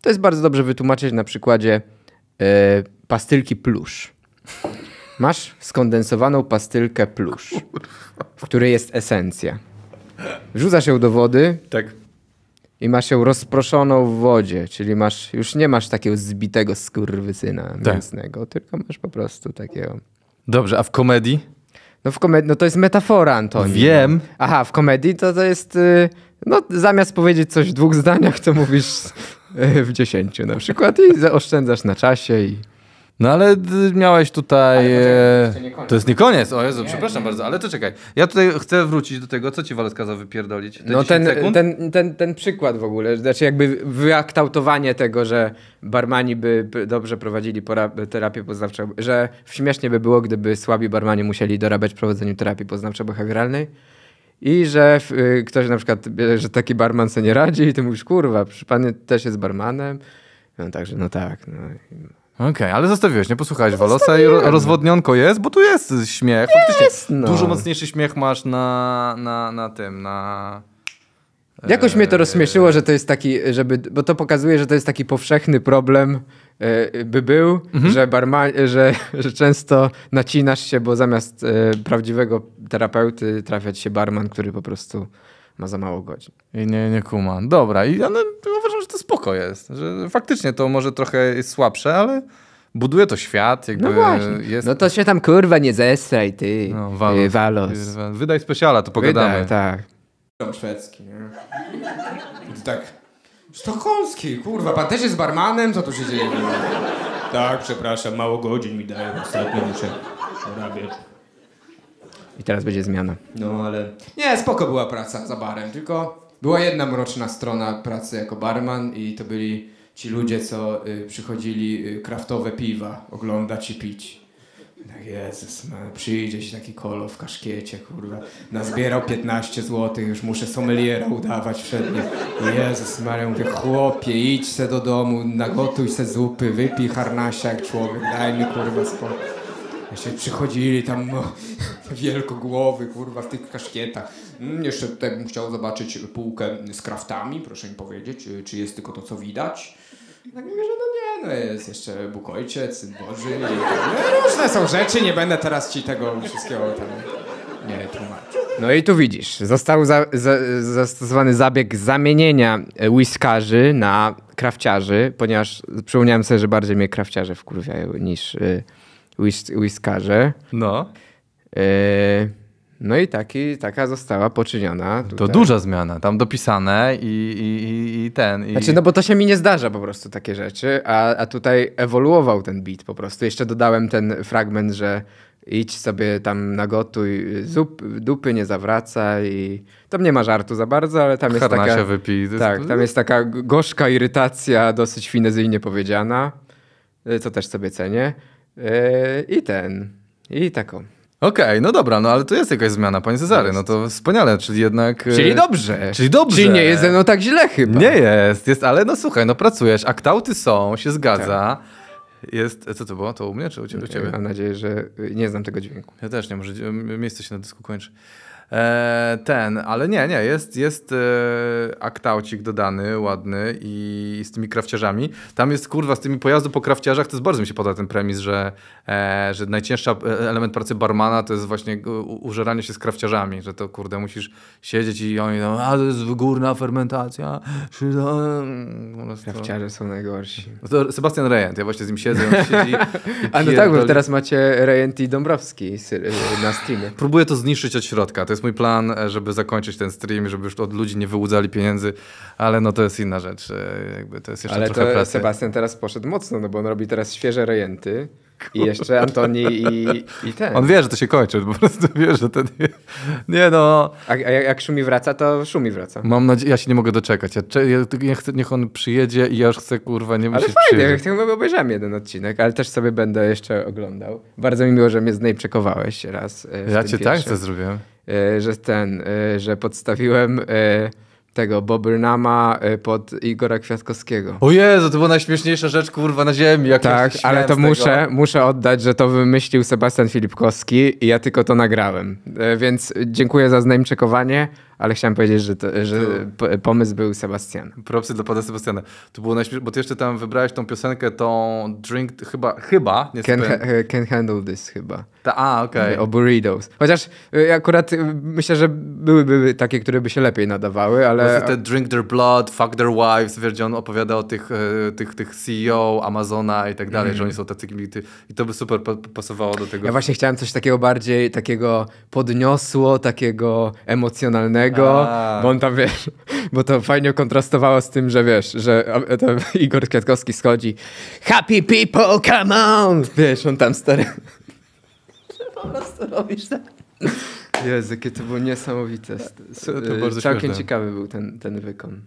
to jest bardzo dobrze wytłumaczyć na przykładzie e, pastylki plusz. Masz skondensowaną pastylkę plusz, w której jest esencja. Rzuca się do wody. Tak. I masz ją rozproszoną w wodzie, czyli masz, już nie masz takiego zbitego skurwysyna tak. mięsnego, tylko masz po prostu takiego... Dobrze, a w komedii? No w komedii, no to jest metafora, Antoni. Wiem. Aha, w komedii to to jest, y, no zamiast powiedzieć coś w dwóch zdaniach, to mówisz y, w dziesięciu na przykład i oszczędzasz na czasie i... No ale miałeś tutaj. Ale poczekaj, to, jest e, nie koniec. O Jezu, nie, przepraszam nie. bardzo, ale to czekaj. Ja tutaj chcę wrócić do tego, co ci Walec kazał wypierdolić. Te no ten, ten, ten, ten przykład w ogóle, znaczy jakby wyaktautowanie tego, że barmani by dobrze prowadzili terapię poznawczą, że śmiesznie by było, gdyby słabi barmani musieli dorabiać prowadzeniu terapii poznawczo-behawioralnej. I że y, ktoś na przykład, że taki barman sobie nie radzi i ty mówisz, kurwa, pan też jest barmanem. No także, no tak. No. Okej, okay, ale zostawiłeś, nie posłuchałeś Walosa i ro rozwodnionko jest, bo tu jest śmiech. Faktycznie jest, no. Dużo mocniejszy śmiech masz na, na, na tym, na... E, Jakoś mnie to rozśmieszyło, że to jest taki, żeby, bo to pokazuje, że to jest taki powszechny problem, e, by był, mhm. że, barma, że, że często nacinasz się, bo zamiast e, prawdziwego terapeuty trafiać się barman, który po prostu ma za mało godzin. I nie, nie kuma. Dobra, i ja uważam, że to spoko jest. Że faktycznie to może trochę jest słabsze, ale buduje to świat. Jakby no właśnie. Jest... No to się tam kurwa nie zestraj, ty. No, walos. Yy, walos. Y, wydaj specjala, to pogadamy. Wydaj, tak. Szwedzki, nie? Tak. Sztokholmski, kurwa, pan też jest barmanem? Co tu się dzieje? tak, przepraszam, mało godzin mi dają ostatnio, muszę dorabiać i teraz będzie zmiana. No ale... Nie, spoko była praca za barem, tylko była jedna mroczna strona pracy jako barman i to byli ci ludzie, co y, przychodzili y, kraftowe piwa oglądać i pić. Tak, Jezus, man, przyjdzie się taki kolo w kaszkiecie, kurwa. Nazbierał 15 zł, już muszę sommeliera udawać nim. Jezus Maria, mówię, chłopie, idź se do domu, nagotuj se zupy, wypij harnasia jak człowiek, daj mi kurwa spokój. Jeszcze przychodzili tam no, wielkogłowy, kurwa, w tych kaszkietach. Mm, jeszcze tutaj bym chciał zobaczyć półkę z kraftami, proszę mi powiedzieć, y, czy jest tylko to, co widać. Tak mówię, że no nie, no jest jeszcze Bóg Ojciec, Syn Boży. I, tak no, różne są rzeczy, nie będę teraz ci tego wszystkiego tam nie tłumaczył. No i tu widzisz, został za, za, zastosowany zabieg zamienienia łyskarzy e, na krawciarzy, ponieważ przypomniałem sobie, że bardziej mnie krawciarze wkurwiają niż... Y whisk whiskarze. No. E, no i taki, taka została poczyniona. Tutaj. To duża zmiana, tam dopisane i, i, i ten. I... Znaczy, no bo to się mi nie zdarza po prostu takie rzeczy, a, a tutaj ewoluował ten beat po prostu. Jeszcze dodałem ten fragment, że idź sobie tam nagotuj, zup, dupy nie zawraca i tam nie ma żartu za bardzo, ale tam jest jest taka... wypij. Tak, tam jest taka gorzka irytacja, dosyć finezyjnie powiedziana, co też sobie cenię. Yy, I ten. I taką. Okej, okay, no dobra, no ale to jest jakaś zmiana, panie Cezary, no to wspaniale, czyli jednak... Yy, czyli dobrze. Czyli dobrze. Czyli nie jest no tak źle chyba. Nie jest, jest, ale no słuchaj, no pracujesz, kształty są, się zgadza. Tak. Jest, co to było? To u mnie czy u ciebie? U ciebie? Mam nadzieję, że nie znam tego dźwięku. Ja też nie, może miejsce się na dysku kończy. E, ten, ale nie, nie, jest, jest e, aktaucik dodany, ładny i, i z tymi krawciarzami. Tam jest kurwa z tymi pojazdami po krawciarzach, to jest bardzo mi się podoba ten premis, że, e, że najcięższy element pracy barmana to jest właśnie użeranie się z krawciarzami, że to kurde musisz siedzieć i oni no, a to jest górna fermentacja. Mm, Krawciarze są najgorsi. No to Sebastian Rejent, ja właśnie z nim siedzę, on siedzi A no tak, bo teraz macie Rejent i Dąbrowski na streamie. Próbuję to zniszczyć od środka, to jest mój plan, e, żeby zakończyć ten stream, żeby już od ludzi nie wyłudzali pieniędzy, ale no to jest inna rzecz. E, jakby to jest jeszcze ale trochę to pracy. Sebastian teraz poszedł mocno, no bo on robi teraz świeże rejenty. I jeszcze Antoni i, i ten. On wie, że to się kończy, po prostu wie, że to nie, nie no. A, a jak Szumi wraca, to Szumi wraca. Mam nadzieję, ja się nie mogę doczekać. Ja, ja chcę, niech on przyjedzie i ja już chcę, kurwa, nie musieć przyjechać. Ale fajnie, chyba obejrzałem jeden odcinek, ale też sobie będę jeszcze oglądał. Bardzo mi miło, że mnie przekowałeś raz. E, ja cię tak pierwszym. tak chcę zrobiłem. E, że ten, e, że podstawiłem e, tego Bobrynama pod Igora Kwiatkowskiego. O Jezu, to była najśmieszniejsza rzecz, kurwa, na ziemi. Jak tak, ale to muszę, muszę oddać, że to wymyślił Sebastian Filipkowski i ja tylko to nagrałem. Więc dziękuję za znajmczykowanie ale chciałem powiedzieć, że, to, że to... pomysł był Sebastian. Propsy dla pana Sebastiana. To było najśmieszne, bo ty jeszcze tam wybrałeś tą piosenkę, tą drink, chyba, chyba, nie can, ha can handle this chyba. Ta, a, okej. Okay. O burritos. Chociaż y, akurat y, myślę, że byłyby takie, które by się lepiej nadawały, ale... Te drink their blood, fuck their wives, wiesz, gdzie on opowiada o tych, e, tych, tych CEO, Amazona i tak dalej, mm. że mhm. oni są tacy i to by super pasowało do tego. Ja właśnie chciałem coś takiego bardziej, takiego podniosło, takiego emocjonalnego, a. Tak. bo on tam, wiesz, bo to fajnie kontrastowało z tym, że wiesz, że Igor Kwiatkowski schodzi Happy people, come on! Wiesz, on tam stary... po prostu robisz tak. Jezu, jakie to było niesamowite. To bardzo Całkiem ciekawy był ten, ten wykon.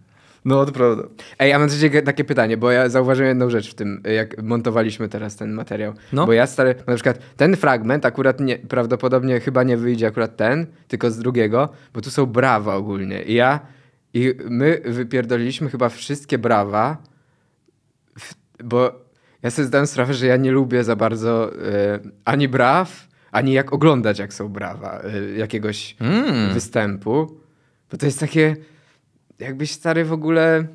No, to prawda. Ej, a mam takie pytanie, bo ja zauważyłem jedną rzecz w tym, jak montowaliśmy teraz ten materiał. No. Bo ja stary, na przykład ten fragment akurat nie, prawdopodobnie chyba nie wyjdzie akurat ten, tylko z drugiego, bo tu są brawa ogólnie. I ja, i my wypierdoliliśmy chyba wszystkie brawa, w, bo ja sobie zdałem sprawę, że ja nie lubię za bardzo e, ani braw, ani jak oglądać, jak są brawa e, jakiegoś mm. występu, bo to jest takie jakbyś stary w ogóle,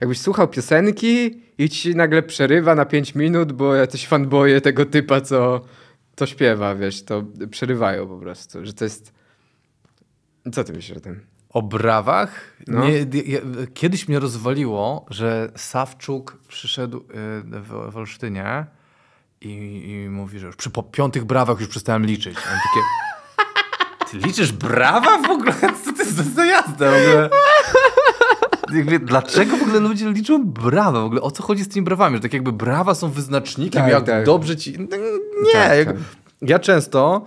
jakbyś słuchał piosenki i ci nagle przerywa na 5 minut, bo jacyś fanboje tego typa, co, to śpiewa, wiesz, to przerywają po prostu, że to jest... Co ty myślisz o tym? O brawach? No. Nie, kiedyś mnie rozwaliło, że Sawczuk przyszedł e, w, w Olsztynie i, i, mówi, że już przy po piątych brawach już przestałem liczyć. Mam takie... Ty liczysz brawa w ogóle? Co to jest za jazda? dlaczego w ogóle ludzie liczą brawa? W ogóle o co chodzi z tymi brawami? Że tak jakby brawa są wyznacznikiem, tak, jak tak. dobrze ci... Nie, tak, jak... Tak. ja często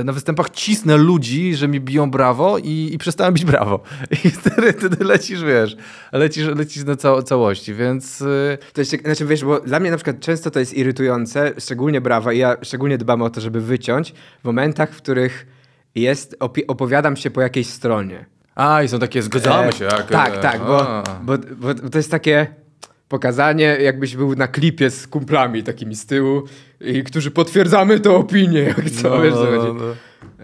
e, na występach cisnę ludzi, że mi biją brawo i, i przestałem być brawo. I wtedy, wtedy lecisz, wiesz, lecisz, lecisz na całości, więc... E, to jest, tak, znaczy, wiesz, bo dla mnie na przykład często to jest irytujące, szczególnie brawa i ja szczególnie dbam o to, żeby wyciąć w momentach, w których jest, opowiadam się po jakiejś stronie. A, i są takie, zgadzamy e, się. Jak, tak, e, tak, bo, bo, bo, bo to jest takie pokazanie, jakbyś był na klipie z kumplami takimi z tyłu, i którzy potwierdzamy tę opinię, jak co, no, wiesz, co no, no.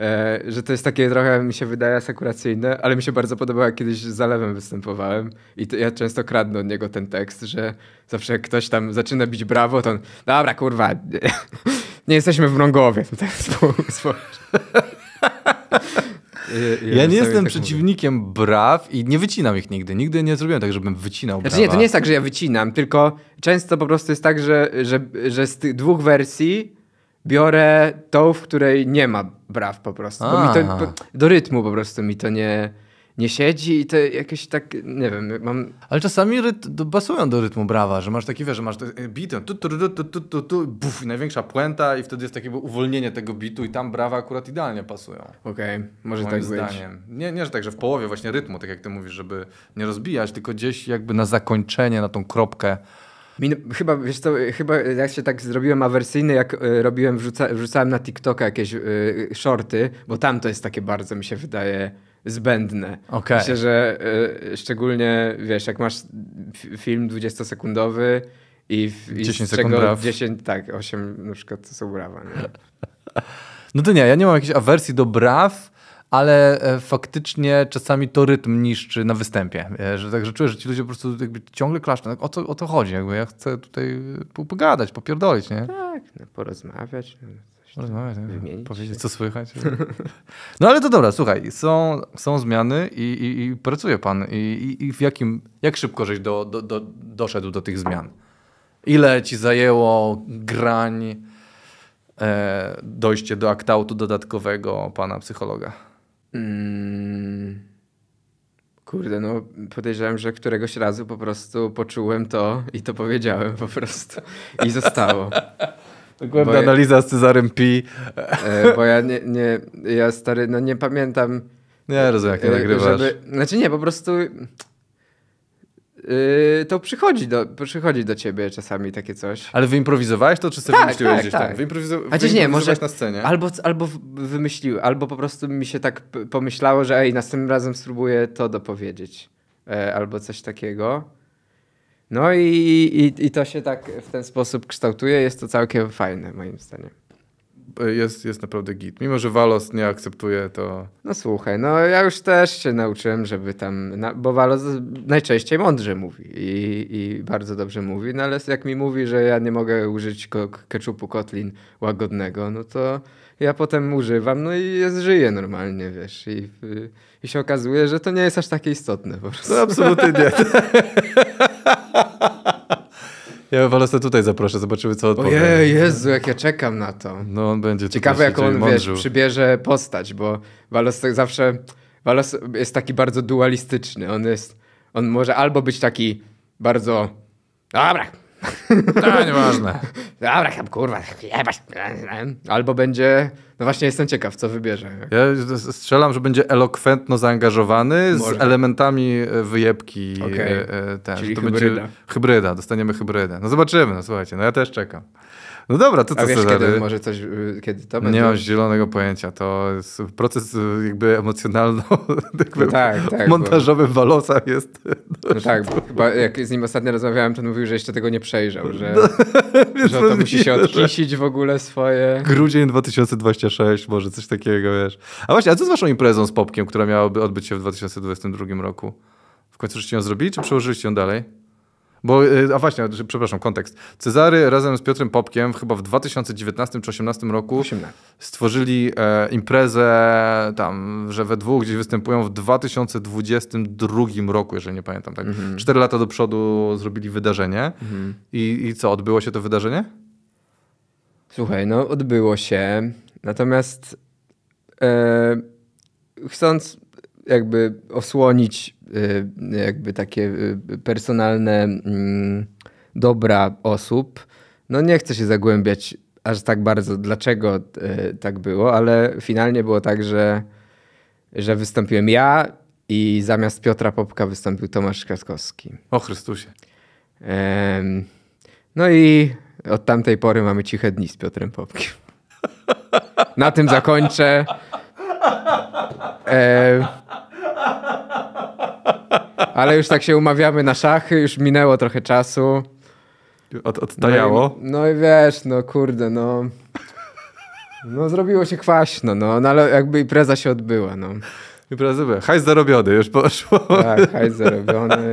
E, że to jest takie trochę, mi się wydaje, asekuracyjne, ale mi się bardzo podobało, jak kiedyś z Zalewem występowałem i to, ja często kradnę od niego ten tekst, że zawsze jak ktoś tam zaczyna bić brawo, to on, dobra, kurwa, nie, nie jesteśmy w Mrągowie. Y, ja, ja nie jestem tak przeciwnikiem mówię. braw i nie wycinam ich nigdy. Nigdy nie zrobiłem tak, żebym wycinał znaczy brawa. nie, to nie jest tak, że ja wycinam, tylko często po prostu jest tak, że, że, że z tych dwóch wersji biorę tą, w której nie ma braw po prostu. Bo mi to, do rytmu po prostu mi to nie nie siedzi i to jakieś tak, nie wiem, mam... Ale czasami ryt, basują do rytmu brawa, że masz taki, wiesz, że masz e, beat, tu, tu, tu, tu, tu, tu, tu buf, największa puenta i wtedy jest takie uwolnienie tego bitu i tam brawa akurat idealnie pasują. Okej, okay, może tak zdaniem. być. Nie, nie, że tak, że w połowie właśnie rytmu, tak jak ty mówisz, żeby nie rozbijać, tylko gdzieś jakby na zakończenie, na tą kropkę Min- chyba, wiesz co, chyba ja się tak zrobiłem awersyjny, jak y, robiłem, wrzuca- wrzucałem na TikToka jakieś y, shorty, bo tam to jest takie bardzo, mi się wydaje, zbędne. Okay. Myślę, że y, szczególnie, wiesz, jak masz film 20-sekundowy i, w, i 10 sekund braw. 10, tak, 8 na przykład to są brawa. Nie? No to nie, ja nie mam jakiejś awersji do braw, ale e, faktycznie czasami to rytm niszczy na występie. E, że także czuję, że ci ludzie po prostu ciągle klaszczą. Tak, o co o to chodzi, jakby ja chcę tutaj pogadać, popierdolić, nie? Tak, no, porozmawiać. No. Porozmawiać, tak, wymienić. powiedzieć, co słychać. No ale to dobra, słuchaj, są, są zmiany i, i, i pracuje pan. I, I, w jakim, jak szybko żeś do, do, do, doszedł do tych zmian? Ile ci zajęło grań, e, dojście do aktautu dodatkowego pana psychologa? Mm, kurde, no podejrzewam, że któregoś razu po prostu poczułem to i to powiedziałem po prostu. I zostało. Głębna analiza z Cezarem Pi. E, bo ja nie, nie, ja stary, no nie pamiętam. Nie rozumiem, jak nie e, nagrywasz. Żeby, znaczy nie, po prostu Yy, to przychodzi do, przychodzi do ciebie czasami takie coś. Ale wyimprowizowałeś to, czy sobie tak, wymyśliłeś tak, gdzieś tak. tam? Znaczy nie, może na scenie. Albo, albo wymyślił, albo po prostu mi się tak pomyślało, że ej, następnym razem spróbuję to dopowiedzieć. E, albo coś takiego. No i, i, i to się tak w ten sposób kształtuje. Jest to całkiem fajne, moim zdaniem jest, jest naprawdę git. Mimo, że Walos nie akceptuje to. No słuchaj, no ja już też się nauczyłem, żeby tam. Na, bo Walos najczęściej mądrze mówi i, i bardzo dobrze mówi, no ale jak mi mówi, że ja nie mogę użyć ko keczupu kotlin łagodnego, no to ja potem używam, no i jest, żyję normalnie, wiesz. I, I się okazuje, że to nie jest aż takie istotne po prostu. No absolutnie nie. Ja Walosę tutaj zaproszę, zobaczymy co odpowie. Ojej, Jezu, jak ja czekam na to. No on będzie Ciekawe jak on, wiesz, przybierze postać, bo Walos tak zawsze, Walos jest taki bardzo dualistyczny. On jest, on może albo być taki bardzo, dobra, to no, nieważne. dobra, kurwa, jebać. Albo będzie no właśnie jestem ciekaw, co wybierze. Ja strzelam, że będzie elokwentno zaangażowany Może. z elementami e, wyjebki. Okay. E, e, Czyli to hybryda. będzie hybryda, dostaniemy hybrydę. No zobaczymy, no słuchajcie, no ja też czekam. No dobra, to co wiesz, Cezary? kiedy może coś, y, kiedy to będzie? Nie mam zielonego pojęcia. To jest proces y, jakby emocjonalno tak no tak, tak, montażowy bo... jest. No tak, bo chyba jak z nim ostatnio rozmawiałem, to mówił, że jeszcze tego nie przejrzał, że, no, że to musi się odkisić w ogóle swoje. Grudzień 2026, może coś takiego, wiesz. A właśnie, a co z waszą imprezą z Popkiem, która miałaby odbyć się w 2022 roku? W końcu żeście ją zrobili, czy przełożyliście ją dalej? Bo, y, a właśnie, przepraszam, kontekst. Cezary razem z Piotrem Popkiem chyba w 2019 czy 2018 roku 18. stworzyli e, imprezę tam, że we dwóch gdzieś występują w 2022 roku, jeżeli nie pamiętam. Tak? Mhm. Cztery lata do przodu zrobili wydarzenie. Mhm. I, I co, odbyło się to wydarzenie? Słuchaj, no odbyło się. Natomiast e, chcąc jakby osłonić y, jakby takie y, personalne mm, dobra osób. No nie chcę się zagłębiać aż tak bardzo, dlaczego y, tak było, ale finalnie było tak, że, że wystąpiłem ja i zamiast Piotra Popka wystąpił Tomasz Kwiatkowski. O Chrystusie. No i od tamtej pory mamy ciche dni z Piotrem Popkiem. Na tym zakończę. E, ale już tak się umawiamy na szachy, już minęło trochę czasu. Od, odtajało? No i, no i wiesz, no kurde, no... No zrobiło się kwaśno, no, no ale jakby impreza się odbyła, no. Impreza była. Hajs zarobiony, już poszło. Tak, hajs zarobiony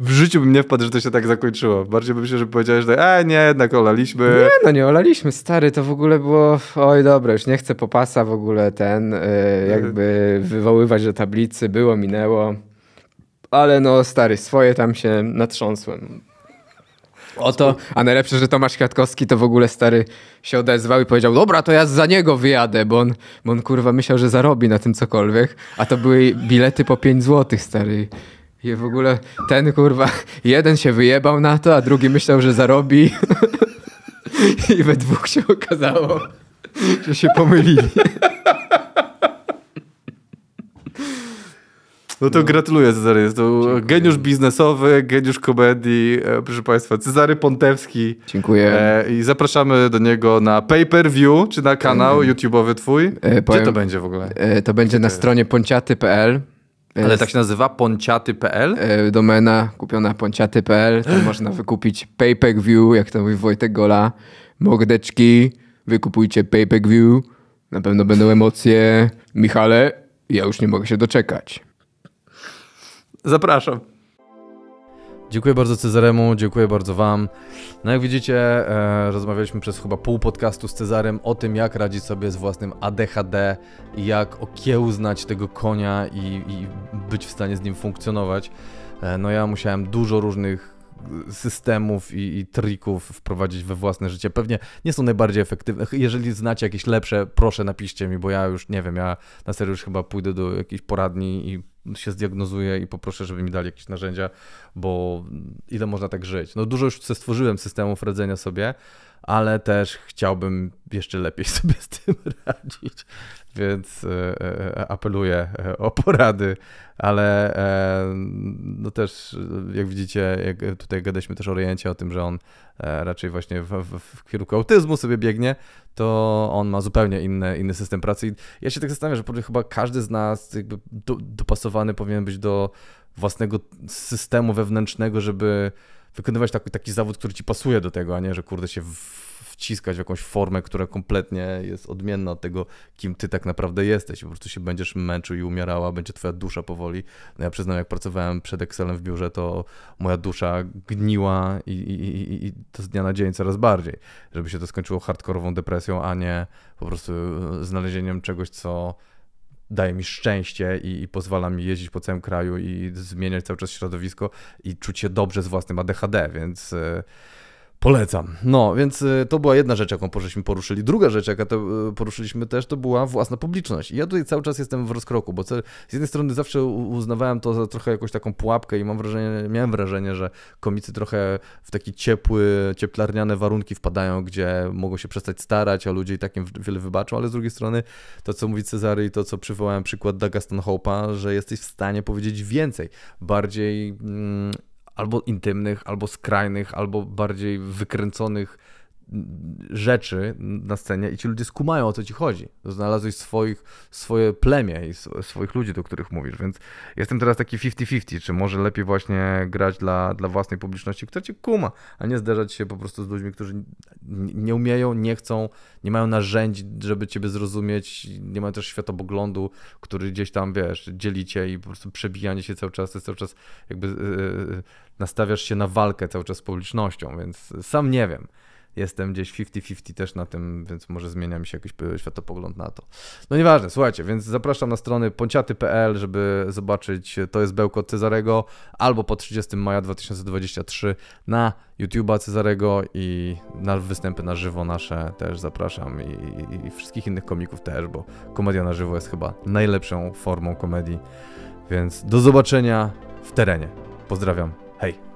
w życiu bym nie wpadł, że to się tak zakończyło. Bardziej bym się, że powiedziałeś, że e, nie, jednak olaliśmy. Nie, no nie olaliśmy, stary, to w ogóle było, oj dobra, już nie chcę popasa w ogóle ten, y, jakby wywoływać do tablicy, było, minęło. Ale no stary, swoje tam się natrząsłem. Oto, a najlepsze, że Tomasz Kwiatkowski to w ogóle stary się odezwał i powiedział, dobra, to ja za niego wyjadę, bo on, bo on kurwa myślał, że zarobi na tym cokolwiek, a to były bilety po 5 zł, stary. I w ogóle ten kurwa, jeden się wyjebał na to, a drugi myślał, że zarobi. I we dwóch się okazało, że się pomylili. No to no. gratuluję Cezary. Jest to Dziękuję. geniusz biznesowy, geniusz komedii, e, proszę Państwa, Cezary Pontewski. Dziękuję. E, I zapraszamy do niego na pay-per-view, czy na kanał mm. YouTube'owy twój. E, powiem, Gdzie to będzie w ogóle? E, to będzie Gdzie na stronie ponciaty.pl. Ale tak się nazywa ponciaty.pl? E, domena kupiona ponciaty.pl. Tam można wykupić PayPal view jak to mówi Wojtek Gola. Mordeczki, wykupujcie PayPal view Na pewno będą emocje. Michale, ja już nie mogę się doczekać. Zapraszam. Dziękuję bardzo Cezaremu, dziękuję bardzo Wam. No jak widzicie, e, rozmawialiśmy przez chyba pół podcastu z Cezarem o tym, jak radzić sobie z własnym ADHD i jak okiełznać tego konia i, i być w stanie z nim funkcjonować. E, no ja musiałem dużo różnych e, systemów i, i, trików wprowadzić we własne życie. Pewnie nie są najbardziej efektywne. Jeżeli znacie jakieś lepsze, proszę napiszcie mi, bo ja już nie wiem, ja na serio już chyba pójdę do jakiejś poradni i się zdiagnozuję i poproszę, żeby mi dali jakieś narzędzia, bo ile można tak żyć? No dużo już stworzyłem systemów radzenia sobie, ale też chciałbym jeszcze lepiej sobie z tym radzić więc e, e, e, apeluję o porady, ale no też jak widzicie, jak tutaj gadaliśmy też o Rejencie, o tym, że on raczej właśnie w, w, w, kierunku autyzmu sobie biegnie, to on ma zupełnie inny, inny system pracy. I ja się tak zastanawiam, że chyba każdy z nas jakby do, dopasowany powinien być do własnego systemu wewnętrznego, żeby wykonywać taki, taki zawód, który ci pasuje do tego, a nie, że kurde się w wciskać w jakąś formę, która kompletnie jest odmienna od tego, kim ty tak naprawdę jesteś. Po prostu się będziesz męczył i umierała, będzie twoja dusza powoli. No ja przyznam, jak pracowałem przed Excelem w biurze, to moja dusza gniła i, i, i, i to z dnia na dzień coraz bardziej. Żeby się to skończyło hardkorową depresją, a nie po prostu znalezieniem czegoś, co daje mi szczęście i, i, pozwala mi jeździć po całym kraju i zmieniać cały czas środowisko i czuć się dobrze z własnym ADHD, więc. Yy Polecam. No, więc y, to była jedna rzecz, jaką poruszyliśmy. poruszyli. Druga rzecz, jaką y, poruszyliśmy też, to była własna publiczność. I ja tutaj cały czas jestem w rozkroku, bo z jednej strony zawsze uznawałem to za trochę jakąś taką pułapkę i mam wrażenie, miałem wrażenie, że komicy trochę w takie ciepły, cieplarniane warunki wpadają, gdzie mogą się przestać starać, a ludzie i tak im wiele wybaczą, ale z drugiej strony to, co mówi Cezary i to, co przywołałem przykład Dagastan Hope'a, że jesteś w stanie powiedzieć więcej, bardziej mm, albo intymnych, albo skrajnych, albo bardziej wykręconych rzeczy na scenie i ci ludzie skumają o co ci chodzi. Znalazłeś swoich, swoje plemię i swoich ludzi, do których mówisz, więc jestem teraz taki 50-50, czy może lepiej właśnie grać dla, dla własnej publiczności, która cię kuma, a nie zderzać się po prostu z ludźmi, którzy nie umieją, nie chcą, nie mają narzędzi, żeby ciebie zrozumieć, nie mają też światopoglądu, który gdzieś tam, wiesz, dzielicie i po prostu przebijanie się cały czas, to jest cały czas jakby yy, nastawiasz się na walkę cały czas z publicznością, więc sam nie wiem jestem gdzieś 50-50 też na tym, więc może zmienia mi się jakiś światopogląd na to. No nieważne, słuchajcie, więc zapraszam na strony ponciaty.pl, żeby zobaczyć To jest Bełko Cezarego albo po 30 maja 2023 na YouTube'a Cezarego i na występy na żywo nasze też zapraszam i, i, i wszystkich innych komików też, bo komedia na żywo jest chyba najlepszą formą komedii. Więc do zobaczenia w terenie. Pozdrawiam. Hej!